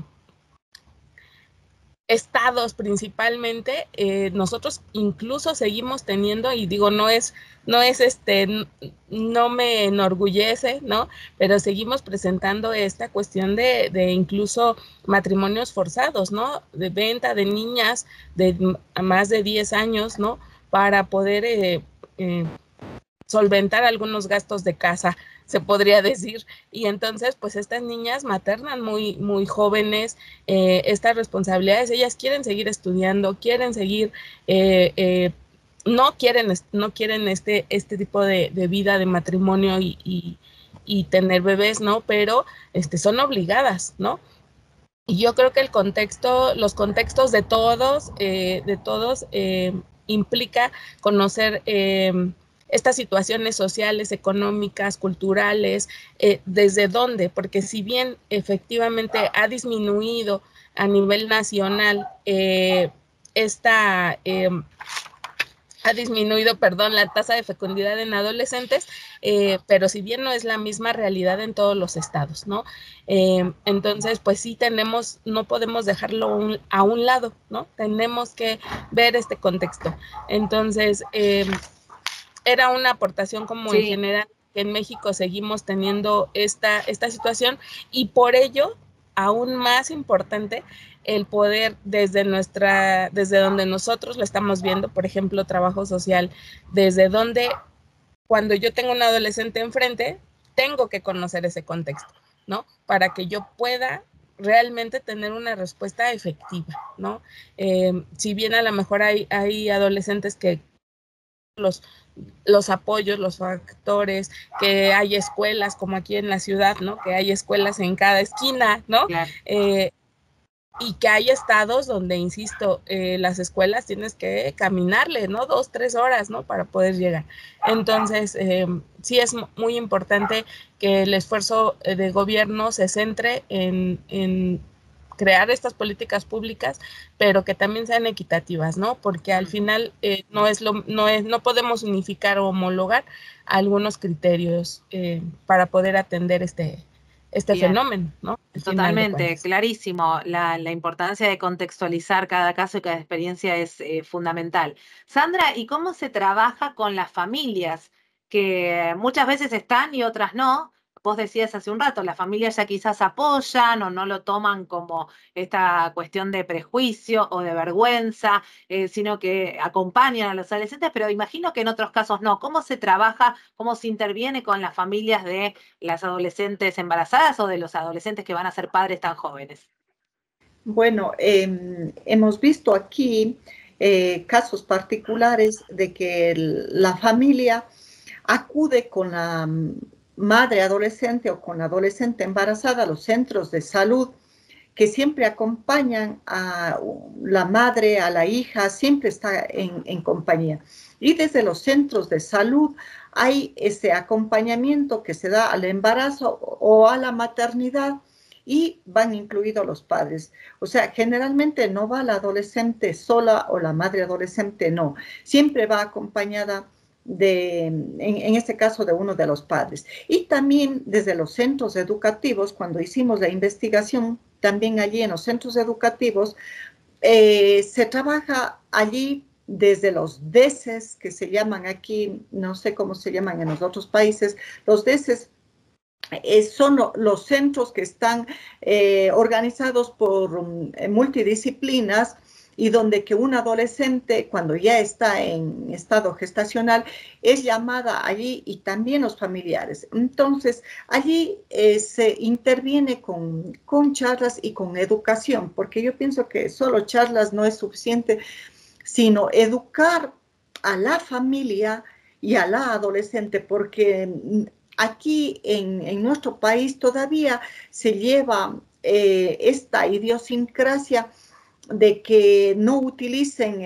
estados principalmente, eh, nosotros incluso seguimos teniendo, y digo, no es, no es este, no me enorgullece, ¿no? Pero seguimos presentando esta cuestión de, incluso matrimonios forzados, ¿no? De venta de niñas de más de 10 años, ¿no? Para poder eh, eh, solventar algunos gastos de casa se podría decir. Y entonces, pues estas niñas maternan muy, muy jóvenes eh, estas responsabilidades, ellas quieren seguir estudiando, quieren seguir... Eh, eh, no quieren, no quieren este, este tipo de, vida de matrimonio y, y, tener bebés, ¿no? Pero este, son obligadas, ¿no? Y yo creo que el contexto, los contextos de todos, de todos, implica conocer estas situaciones sociales, económicas, culturales, eh, desde dónde, porque si bien efectivamente ha disminuido a nivel nacional eh, esta... Em, ha disminuido, perdón, la tasa de fecundidad en adolescentes, eh, pero si bien no es la misma realidad en todos los estados, ¿no? Em, entonces, pues sí tenemos, no podemos dejarlo a un lado, ¿no? Tenemos que ver este contexto. Entonces, eh, era una aportación como en general que en México seguimos teniendo esta, esta situación y por ello, aún más importante, el poder desde nuestra, desde donde nosotros lo estamos viendo, por ejemplo, trabajo social, desde donde cuando yo tengo un adolescente enfrente, tengo que conocer ese contexto, ¿no? Para que yo pueda realmente tener una respuesta efectiva, ¿no? Eh, si bien a lo mejor hay adolescentes que los, los apoyos, los factores, que hay escuelas, como aquí en la ciudad, ¿no? Que hay escuelas en cada esquina, ¿no? Eh, y que hay estados donde, insisto, eh, las escuelas tienes que caminarle, ¿no? Dos, tres horas, ¿no? Para poder llegar. Entonces, em, sí es muy importante que el esfuerzo eh, de gobierno se centre en crear estas políticas públicas, pero que también sean equitativas, ¿no? Porque al final eh, no es lo, no es, no podemos unificar o homologar algunos criterios eh, para poder atender este, este fenómeno, ¿no? Totalmente, clarísimo. La, importancia de contextualizar cada caso y cada experiencia es eh, fundamental. Sandra, ¿y cómo se trabaja con las familias que muchas veces están y otras no? vos decías hace un rato, las familias ya quizás apoyan o no lo toman como esta cuestión de prejuicio o de vergüenza, eh, sino que acompañan a los adolescentes, pero imagino que en otros casos no. ¿Cómo se trabaja, cómo se interviene con las familias de las adolescentes embarazadas o de los adolescentes que van a ser padres tan jóvenes? Bueno, em, hemos visto aquí eh, casos particulares de que la familia acude con la madre adolescente o con adolescente embarazada, los centros de salud que siempre acompañan a la madre, a la hija, siempre está en, compañía. Y desde los centros de salud hay ese acompañamiento que se da al embarazo o a la maternidad y van incluidos los padres. O sea, generalmente no va la adolescente sola o la madre adolescente, no. Siempre va acompañada en, este caso, de uno de los padres. Y también desde los centros educativos, cuando hicimos la investigación, también allí en los centros educativos, eh, se trabaja allí desde los DECES, que se llaman aquí, no sé cómo se llaman en los otros países, los DECES eh, son los centros que están eh, organizados por mm, multidisciplinas y donde que un adolescente cuando ya está en estado gestacional es llamada allí y también los familiares. Entonces, allí eh, se interviene con, charlas y con educación, porque yo pienso que solo charlas no es suficiente, sino educar a la familia y a la adolescente, porque aquí en, nuestro país todavía se lleva eh, esta idiosincrasia de que no utilicen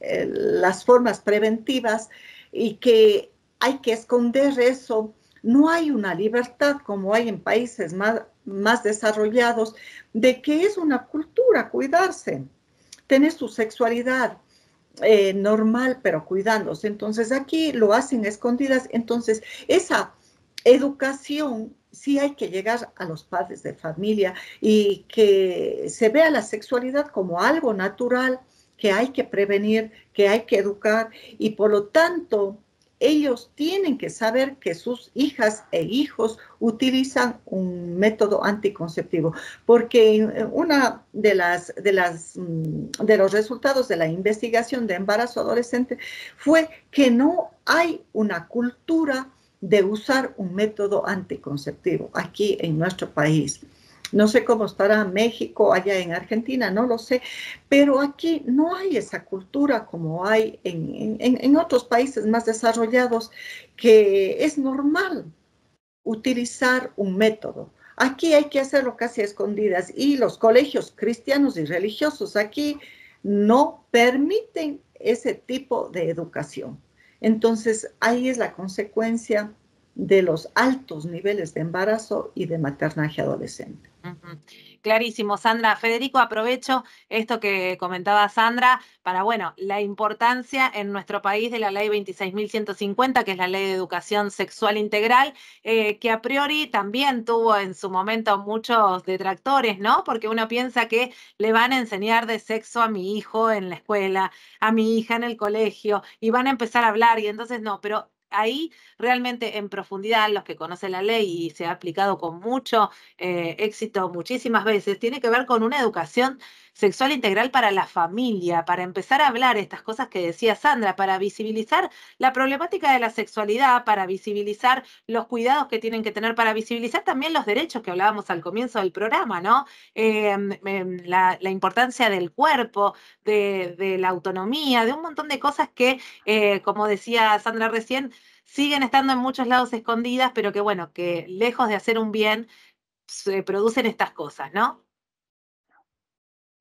las formas preventivas y que hay que esconder eso. No hay una libertad como hay en países más, más desarrollados de que es una cultura cuidarse, tener su sexualidad eh, normal pero cuidándose. Entonces aquí lo hacen escondidas. Entonces esa educación sí hay que llegar a los padres de familia y que se vea la sexualidad como algo natural que hay que prevenir, que hay que educar y por lo tanto ellos tienen que saber que sus hijas e hijos utilizan un método anticonceptivo, porque eh, una de las de las mm, de los resultados de la investigación de embarazo adolescente fue que no hay una cultura de usar un método anticonceptivo aquí en nuestro país. No sé cómo estará México, allá en Argentina, no lo sé, pero aquí no hay esa cultura como hay en, otros países más desarrollados, que es normal utilizar un método. Aquí hay que hacerlo casi a escondidas y los colegios cristianos y religiosos aquí no permiten ese tipo de educación. Entonces, ahí es la consecuencia de los altos niveles de embarazo y de maternaje adolescente. Clarísimo, Sandra. Federico, aprovecho esto que comentaba Sandra para, bueno, la importancia en nuestro país de la ley 26.150, que es la ley de educación sexual integral, eh, que a priori también tuvo en su momento muchos detractores, ¿no? Porque uno piensa que le van a enseñar de sexo a mi hijo en la escuela, a mi hija en el colegio, y van a empezar a hablar, y entonces no, pero ahí realmente en profundidad, los que conocen la ley y se ha aplicado con mucho eh, éxito muchísimas veces, tiene que ver con una educación sexual integral para la familia, para empezar a hablar estas cosas que decía Sandra, para visibilizar la problemática de la sexualidad, para visibilizar los cuidados que tienen que tener, para visibilizar también los derechos que hablábamos al comienzo del programa, ¿no? Em, em, la, importancia del cuerpo, de, la autonomía, de un montón de cosas que, eh, como decía Sandra recién, siguen estando en muchos lados escondidas, pero que bueno, que lejos de hacer un bien, se producen estas cosas, ¿no?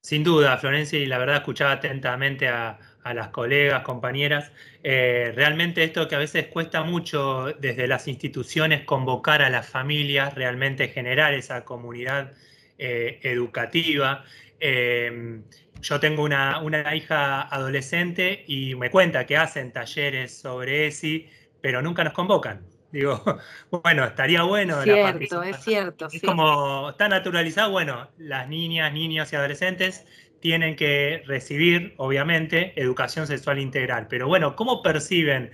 Sin duda, Florencia, y la verdad escuchaba atentamente a, las colegas, compañeras. Eh, realmente esto que a veces cuesta mucho desde las instituciones convocar a las familias, realmente generar esa comunidad eh, educativa. Em, yo tengo una, una, hija adolescente y me cuenta que hacen talleres sobre ESI, pero nunca nos convocan. Digo, bueno, estaría bueno. Cierto, es cierto. Es como está naturalizado, bueno, las niñas, niños y adolescentes tienen que recibir, obviamente, educación sexual integral. Pero bueno, ¿cómo perciben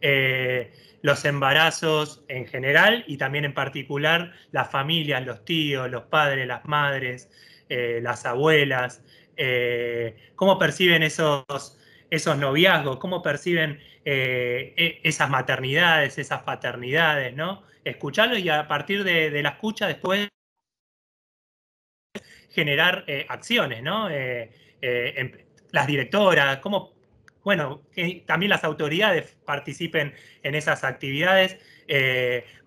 eh, los embarazos en general y también en particular las familias, los tíos, los padres, las madres, eh, las abuelas? Eh, ¿Cómo perciben esos esos noviazgos, cómo perciben eh, e, esas maternidades, esas paternidades, ¿no? Escucharlo y a partir de, la escucha después generar eh, acciones, ¿no? Eh, em, las directoras, cómo, bueno, también las autoridades participen en esas actividades,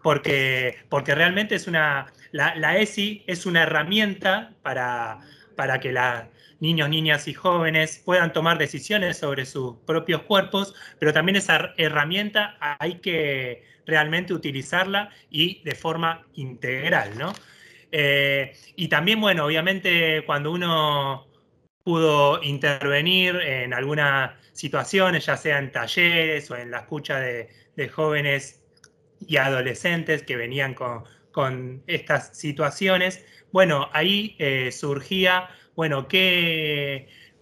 porque, porque realmente es una, la, ESI es una herramienta para, para que la, niños, niñas y jóvenes puedan tomar decisiones sobre sus propios cuerpos, pero también esa herramienta hay que realmente utilizarla y de forma integral, ¿no? Eh, y también, bueno, obviamente cuando uno pudo intervenir en algunas situaciones, ya sea en talleres o en la escucha de, jóvenes y adolescentes que venían con, estas situaciones, bueno, ahí eh, surgía bueno,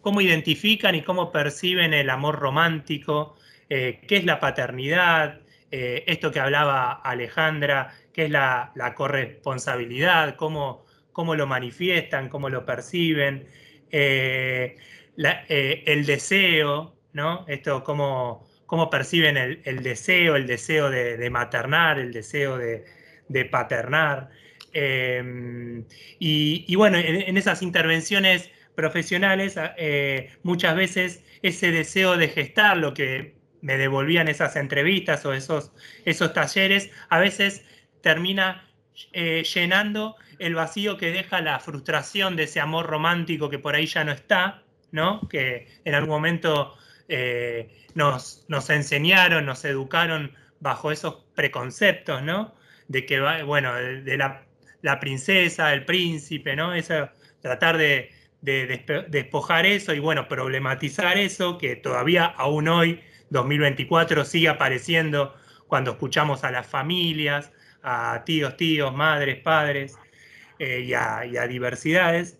cómo identifican y cómo perciben el amor romántico, eh, qué es la paternidad, eh, esto que hablaba Alejandra, qué es la, corresponsabilidad, cómo, cómo, lo manifiestan, cómo lo perciben, eh, el deseo, ¿no? Esto, cómo, perciben el, deseo, el deseo de, maternar, el deseo de paternar. Em, y, bueno, en, esas intervenciones profesionales ah, eh, muchas veces ese deseo de gestar lo que me devolvían esas entrevistas o esos, esos talleres, a veces termina eh, llenando el vacío que deja la frustración de ese amor romántico que por ahí ya no está, ¿no? Que en algún momento eh, nos, nos enseñaron, nos educaron bajo esos preconceptos, ¿no? de que, bueno, de la la princesa, el príncipe, ¿no? Eso, tratar de, despojar eso y bueno, problematizar eso que todavía aún hoy, 2024, sigue apareciendo cuando escuchamos a las familias, a tíos, tíos, madres, padres eh, y, a, diversidades.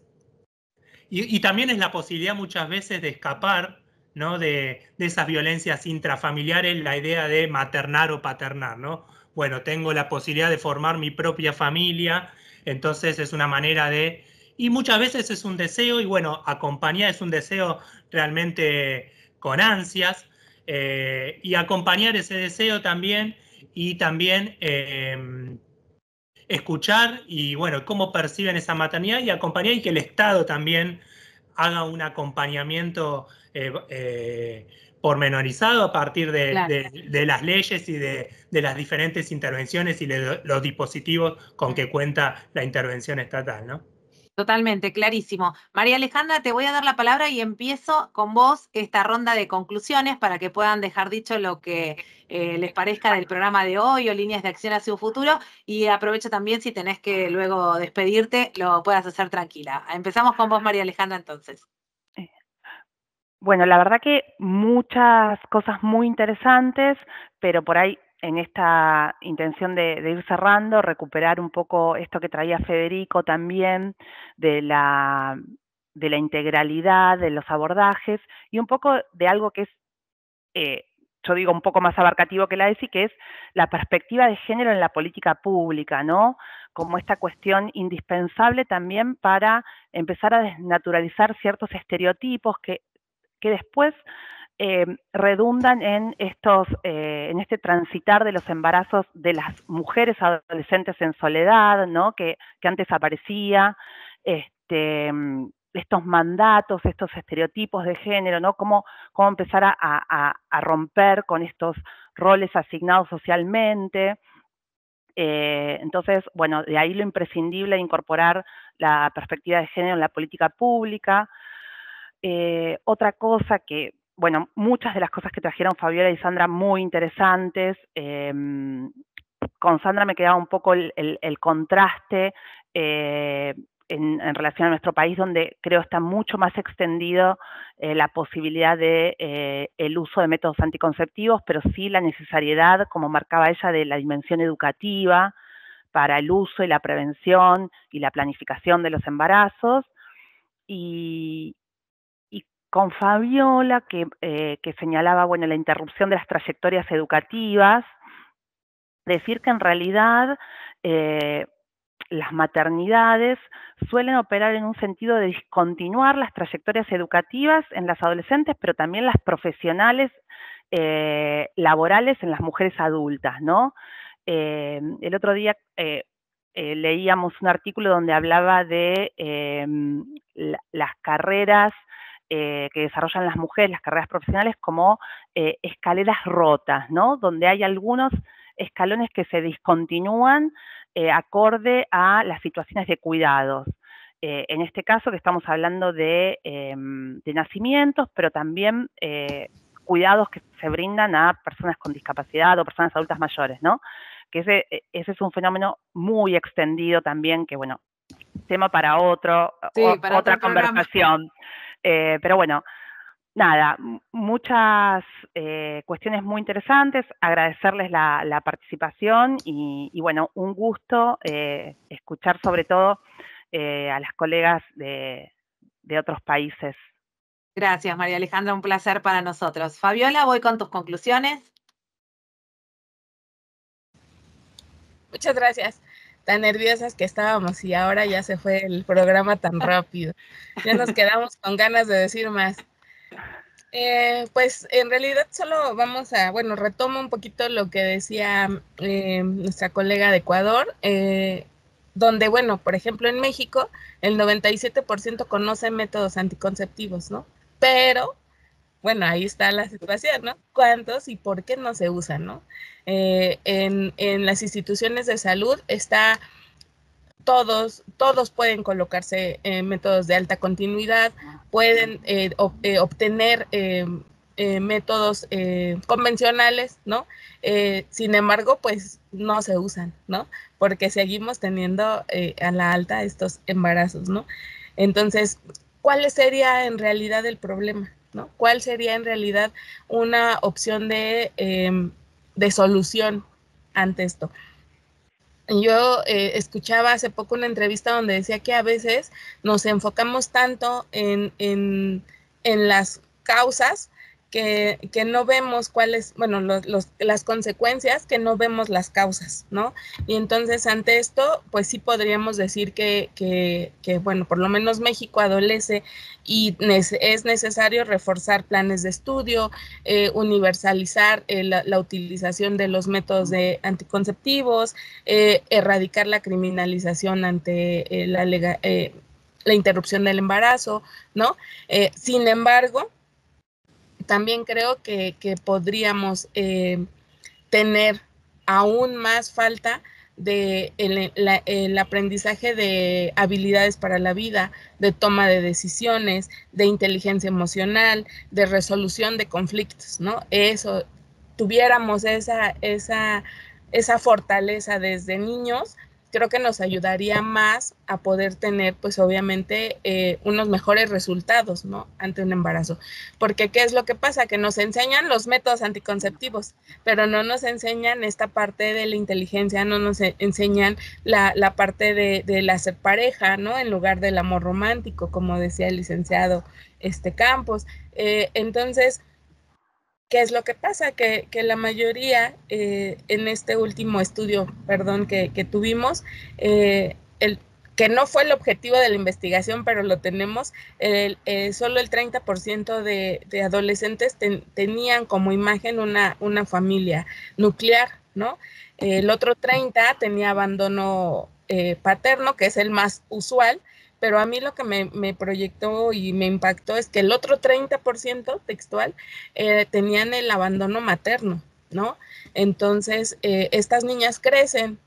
Y, también es la posibilidad muchas veces de escapar ¿no? de, de, esas violencias intrafamiliares, la idea de maternar o paternar, ¿no? bueno, tengo la posibilidad de formar mi propia familia, entonces es una manera de... Y muchas veces es un deseo, y bueno, acompañar es un deseo realmente con ansias, eh, y acompañar ese deseo también, y también em, escuchar, y bueno, cómo perciben esa maternidad, y acompañar, y que el Estado también haga un acompañamiento eh, eh, pormenorizado a partir de, las leyes y de, las diferentes intervenciones y los dispositivos con que cuenta la intervención estatal, ¿no? Totalmente, clarísimo. María Alejandra, te voy a dar la palabra y empiezo con vos esta ronda de conclusiones para que puedan dejar dicho lo que eh, les parezca del programa de hoy o líneas de acción hacia un futuro. Y aprovecho también si tenés que luego despedirte, lo puedas hacer tranquila. Empezamos con vos, María Alejandra, entonces. Bueno, la verdad que muchas cosas muy interesantes, pero por ahí en esta intención de, ir cerrando, recuperar un poco esto que traía Federico también de la, de la integralidad, de los abordajes y un poco de algo que es, eh, yo digo, un poco más abarcativo que la ESI, que es la perspectiva de género en la política pública, ¿no? Como esta cuestión indispensable también para empezar a desnaturalizar ciertos estereotipos que que después eh, redundan en estos, eh, en este transitar de los embarazos de las mujeres adolescentes en soledad, ¿no? Que, antes aparecía, este, estos mandatos, estos estereotipos de género, ¿no? Cómo, empezar a, romper con estos roles asignados socialmente. Eh, entonces, bueno, de ahí lo imprescindible incorporar la perspectiva de género en la política pública. Eh, otra cosa que, bueno, muchas de las cosas que trajeron Fabiola y Sandra muy interesantes. Em, con Sandra me quedaba un poco el, contraste eh, en, relación a nuestro país, donde creo está mucho más extendido eh, la posibilidad de el uso de métodos anticonceptivos, pero sí la necesariedad, como marcaba ella, de la dimensión educativa para el uso y la prevención y la planificación de los embarazos. Y, con Fabiola, eh, que, señalaba bueno, la interrupción de las trayectorias educativas, decir que en realidad eh, las maternidades suelen operar en un sentido de discontinuar las trayectorias educativas en las adolescentes, pero también las profesionales eh, laborales en las mujeres adultas, ¿no? el otro día leíamos un artículo donde hablaba de las carreras eh, que desarrollan las mujeres, las carreras profesionales, como eh, escaleras rotas, ¿no? Donde hay algunos escalones que se discontinúan eh, acorde a las situaciones de cuidados. en este caso que estamos hablando de, em, nacimientos, pero también cuidados que se brindan a personas con discapacidad o personas adultas mayores, ¿no? Que ese, e, ese es un fenómeno muy extendido también, que bueno, tema para otro, otra conversación. Eh, pero bueno, nada, muchas eh, cuestiones muy interesantes, agradecerles la, participación y, bueno, un gusto eh, escuchar sobre todo a las colegas de, de otros países. Gracias, María Alejandra, un placer para nosotros. Fabiola, voy con tus conclusiones. Muchas gracias tan nerviosas que estábamos y ahora ya se fue el programa tan rápido. Ya nos quedamos con ganas de decir más. Eh, pues en realidad solo vamos a, bueno, retomo un poquito lo que decía eh, nuestra colega de Ecuador, eh, donde, bueno, por ejemplo, en México el 97% conoce métodos anticonceptivos, ¿no? Pero bueno, ahí está la situación, ¿no? ¿Cuántos y por qué no se usan, ¿no? Eh, en, en, las instituciones de salud está, todos, todos pueden colocarse eh, métodos de alta continuidad, pueden eh, obtener... Em, métodos convencionales, ¿no? sin embargo, pues no se usan, ¿no? Porque seguimos teniendo a la alta estos embarazos, ¿no? Entonces, ¿cuál sería en realidad el problema? ¿Cuál sería en realidad una opción de, em, solución ante esto? Yo eh, escuchaba hace poco una entrevista donde decía que a veces nos enfocamos tanto en, en las causas que, no vemos cuáles, bueno, las consecuencias, que no vemos las causas, ¿no? Y entonces ante esto, pues sí podríamos decir que, que, bueno, por lo menos México adolece y es necesario reforzar planes de estudio, eh, universalizar eh, la, utilización de los métodos de anticonceptivos, eh, erradicar la criminalización ante la, la interrupción del embarazo, ¿no? sin embargo, también creo que, que podríamos eh, tener aún más falta de el, el, aprendizaje de habilidades para la vida, de toma de decisiones, de inteligencia emocional, de resolución de conflictos, ¿no? Eso, tuviéramos esa, esa, esa fortaleza desde niños, creo que nos ayudaría más a poder tener, pues obviamente, eh, unos mejores resultados, ¿no? Ante un embarazo. Porque ¿qué es lo que pasa? Que nos enseñan los métodos anticonceptivos, pero no nos enseñan esta parte de la inteligencia, no nos e, enseñan la, la parte de, la hacer pareja, ¿no? En lugar del amor romántico, como decía el licenciado este Campos. Eh, entonces, ¿Qué es lo que pasa? Que, la mayoría eh, en este último estudio, perdón, que, tuvimos, eh, que no fue el objetivo de la investigación, pero lo tenemos, el, eh, solo el 30% de, de, adolescentes tenían como imagen una, familia nuclear, ¿no? El otro 30 tenía abandono paterno, que es el más usual, pero a mí lo que me, proyectó y me impactó es que el otro 30% textual eh, tenían el abandono materno, ¿no? Entonces, eh, estas niñas crecen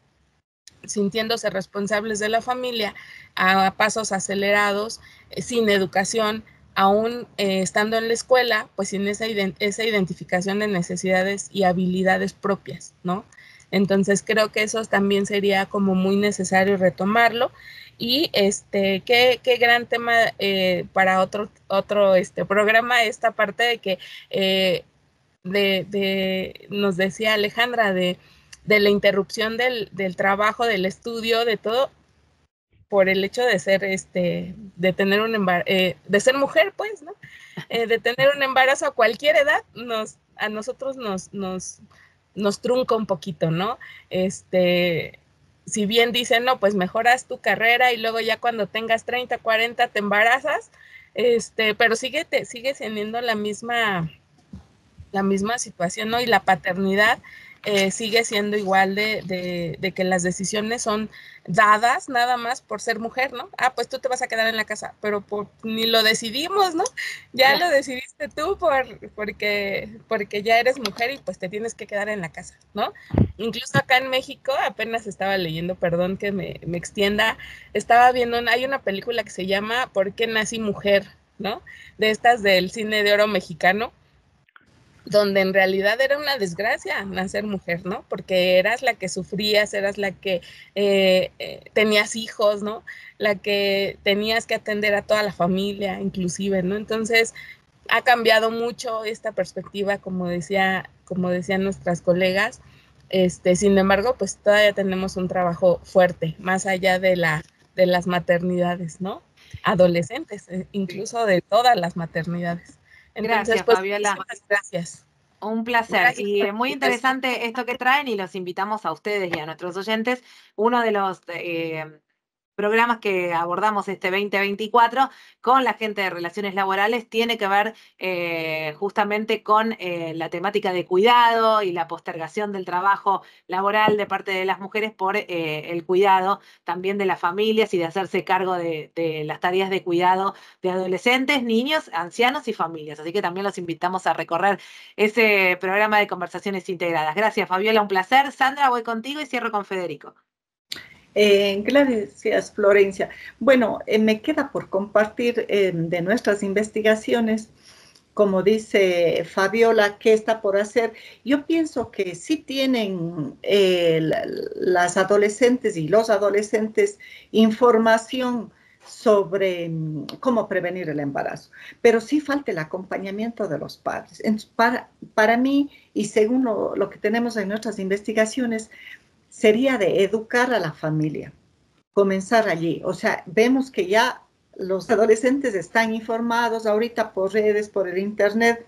sintiéndose responsables de la familia a pasos acelerados, eh, sin educación, aún estando en la escuela, pues sin esa identificación de necesidades y habilidades propias, ¿no? Entonces creo que eso también sería como muy necesario retomarlo. Y este, qué, gran tema eh, para otro, otro este, programa, esta parte de que eh, de, nos decía Alejandra de, la interrupción del, trabajo, del estudio, de todo, por el hecho de ser, este, de tener un eh, de ser mujer, pues, ¿no? de tener un embarazo a cualquier edad, nos, a nosotros nos, nos nos trunca un poquito, ¿no? Este, si bien dicen, no, pues mejoras tu carrera y luego ya cuando tengas 30, 40 te embarazas, este, pero sigue, te, sigue teniendo la misma, la misma situación, ¿no? Y la paternidad eh, sigue siendo igual de, que las decisiones son dadas nada más por ser mujer, ¿no? Ah, pues tú te vas a quedar en la casa, pero ni lo decidimos, ¿no? Ya lo decidiste tú por, porque, porque ya eres mujer y pues te tienes que quedar en la casa, ¿no? Incluso acá en México apenas estaba leyendo, perdón que me, me extienda, estaba viendo, hay una película que se llama ¿Por qué nací mujer? ¿no? De estas del cine de oro mexicano donde en realidad era una desgracia nacer mujer, ¿no? Porque eras la que sufrías, eras la que eh, eh, tenías hijos, ¿no? La que tenías que atender a toda la familia, inclusive, ¿no? Entonces, ha cambiado mucho esta perspectiva, como decía, como decían nuestras colegas. Este, sin embargo, pues todavía tenemos un trabajo fuerte, más allá de la de las maternidades, ¿no? Adolescentes, eh, incluso de todas las maternidades gracias, pues, Fabiola. Gracias. Un placer Y y muy interesante esto que traen y los invitamos a ustedes y a nuestros oyentes. Uno de los eh, programas que abordamos este 2024 con la gente de relaciones laborales tiene que ver eh, justamente con eh, la temática de cuidado y la postergación del trabajo laboral de parte de las mujeres por eh, el cuidado también de las familias y de hacerse cargo de, las tareas de cuidado de adolescentes, niños, ancianos y familias. Así que también los invitamos a recorrer ese programa de conversaciones integradas. Gracias, Fabiola, un placer. Sandra, voy contigo y cierro con Federico gracias, eh, Florencia. Bueno, eh, me queda por compartir eh, de nuestras investigaciones, como dice Fabiola, qué está por hacer. Yo pienso que sí tienen las adolescentes y los adolescentes información sobre mm, cómo prevenir el embarazo, pero sí falta el acompañamiento de los padres. para, para mí, y según lo que tenemos en nuestras investigaciones, sería de educar a la familia, comenzar allí. O sea, vemos que ya los adolescentes están informados ahorita por redes, por el Internet.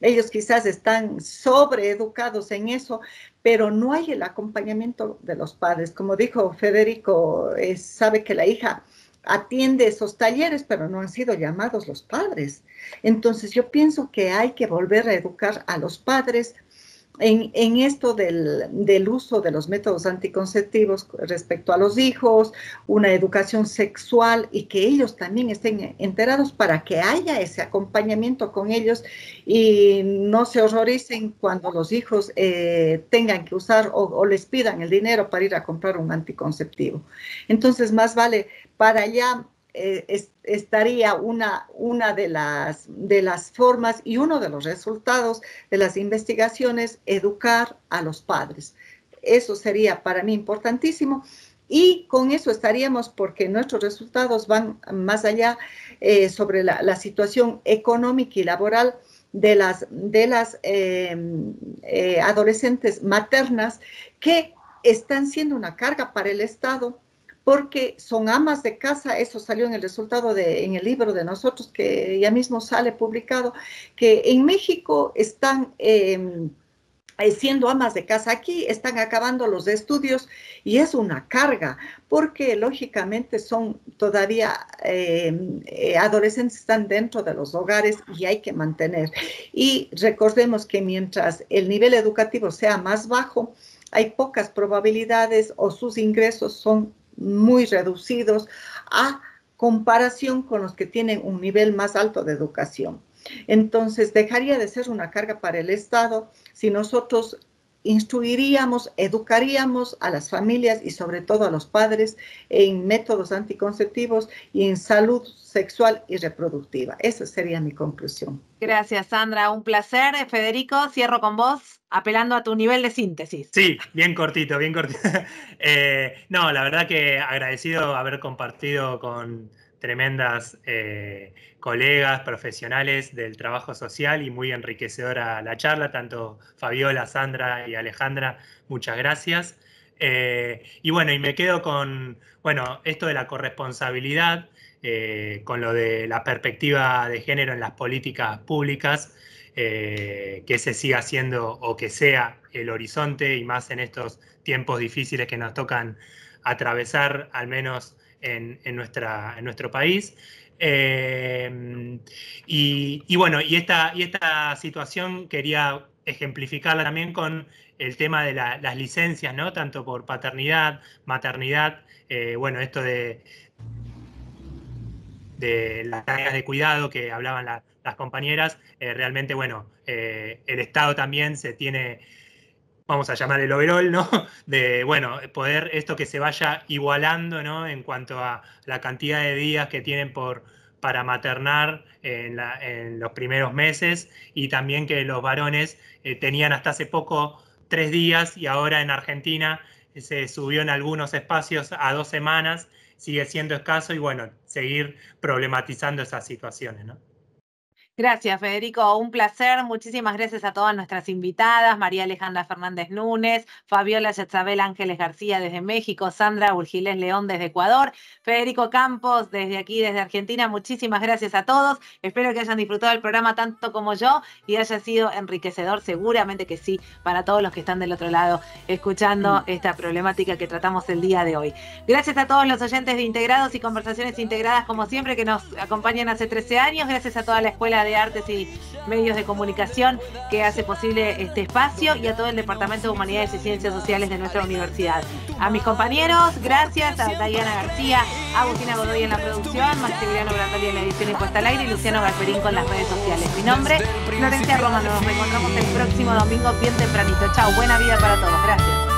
Ellos quizás están sobre educados en eso, pero no hay el acompañamiento de los padres. Como dijo Federico, eh, sabe que la hija atiende esos talleres, pero no han sido llamados los padres. Entonces yo pienso que hay que volver a educar a los padres en, esto del, uso de los métodos anticonceptivos respecto a los hijos, una educación sexual y que ellos también estén enterados para que haya ese acompañamiento con ellos y no se horroricen cuando los hijos eh, tengan que usar o, o les pidan el dinero para ir a comprar un anticonceptivo. Entonces, más vale para allá eh, estaría una, una de, las, de las formas y uno de los resultados de las investigaciones, educar a los padres. Eso sería para mí importantísimo. Y con eso estaríamos porque nuestros resultados van más allá eh, sobre la, situación económica y laboral de las, de las em, eh, adolescentes maternas que están siendo una carga para el Estado porque son amas de casa, eso salió en el resultado de, en el libro de nosotros que ya mismo sale publicado, que en México están em, eh, siendo amas de casa aquí, están acabando los estudios y es una carga, porque lógicamente son todavía em, eh, adolescentes, están dentro de los hogares y hay que mantener. Y recordemos que mientras el nivel educativo sea más bajo, hay pocas probabilidades o sus ingresos son muy reducidos a comparación con los que tienen un nivel más alto de educación. Entonces, dejaría de ser una carga para el Estado si nosotros instruiríamos, educaríamos a las familias y sobre todo a los padres en métodos anticonceptivos y en salud sexual y reproductiva. Esa sería mi conclusión. Gracias, Sandra. Un placer. Eh, Federico, cierro con vos, apelando a tu nivel de síntesis. Sí, bien cortito, bien cortito. Eh, no, la verdad que agradecido haber compartido con tremendas eh, colegas profesionales del trabajo social y muy enriquecedora la charla, tanto Fabiola, Sandra y Alejandra, muchas gracias. Eh, y bueno, y me quedo con, bueno, esto de la corresponsabilidad, eh, con lo de la perspectiva de género en las políticas públicas, que se siga haciendo o que sea el horizonte y más en estos tiempos difíciles que nos tocan atravesar, al menos en, nuestra, nuestro país. Em, y, bueno, y esta, y esta situación quería ejemplificarla también con el tema de las licencias, ¿no? Tanto por paternidad, maternidad, eh, bueno, esto de, de las tareas de cuidado que hablaban las compañeras, eh, realmente, bueno, eh, el Estado también se tiene vamos a llamar el overall, ¿no? De, bueno, poder esto que se vaya igualando, ¿no? En cuanto a la cantidad de días que tienen por, para maternar en, los primeros meses y también que los varones eh, tenían hasta hace poco tres días y ahora en Argentina eh, se subió en algunos espacios a dos semanas, sigue siendo escaso y bueno, seguir problematizando esas situaciones, ¿no? Gracias, Federico. Un placer. Muchísimas gracias a todas nuestras invitadas, María Alejandra Fernández Núñez, Fabiola Yetzabel Ángeles García desde México, Sandra Urgiles León desde Ecuador, Federico Campos desde aquí, desde Argentina. Muchísimas gracias a todos. Espero que hayan disfrutado el programa tanto como yo y haya sido enriquecedor, seguramente que sí, para todos los que están del otro lado escuchando mm. esta problemática que tratamos el día de hoy. Gracias a todos los oyentes de Integrados y Conversaciones Integradas, como siempre, que nos acompañan hace 13 años. Gracias a toda la escuela de Artes y Medios de Comunicación que hace posible este espacio y a todo el Departamento de Humanidades y Ciencias Sociales de nuestra universidad. A mis compañeros, gracias a Diana García, a Agustina Godoy en la producción, Maximiliano Brandoli en la edición y puesta al aire y Luciano Garperín con las redes sociales. Mi nombre, Florencia Romano. Nos reencontramos el próximo domingo bien tempranito. Chao, buena vida para todos. Gracias.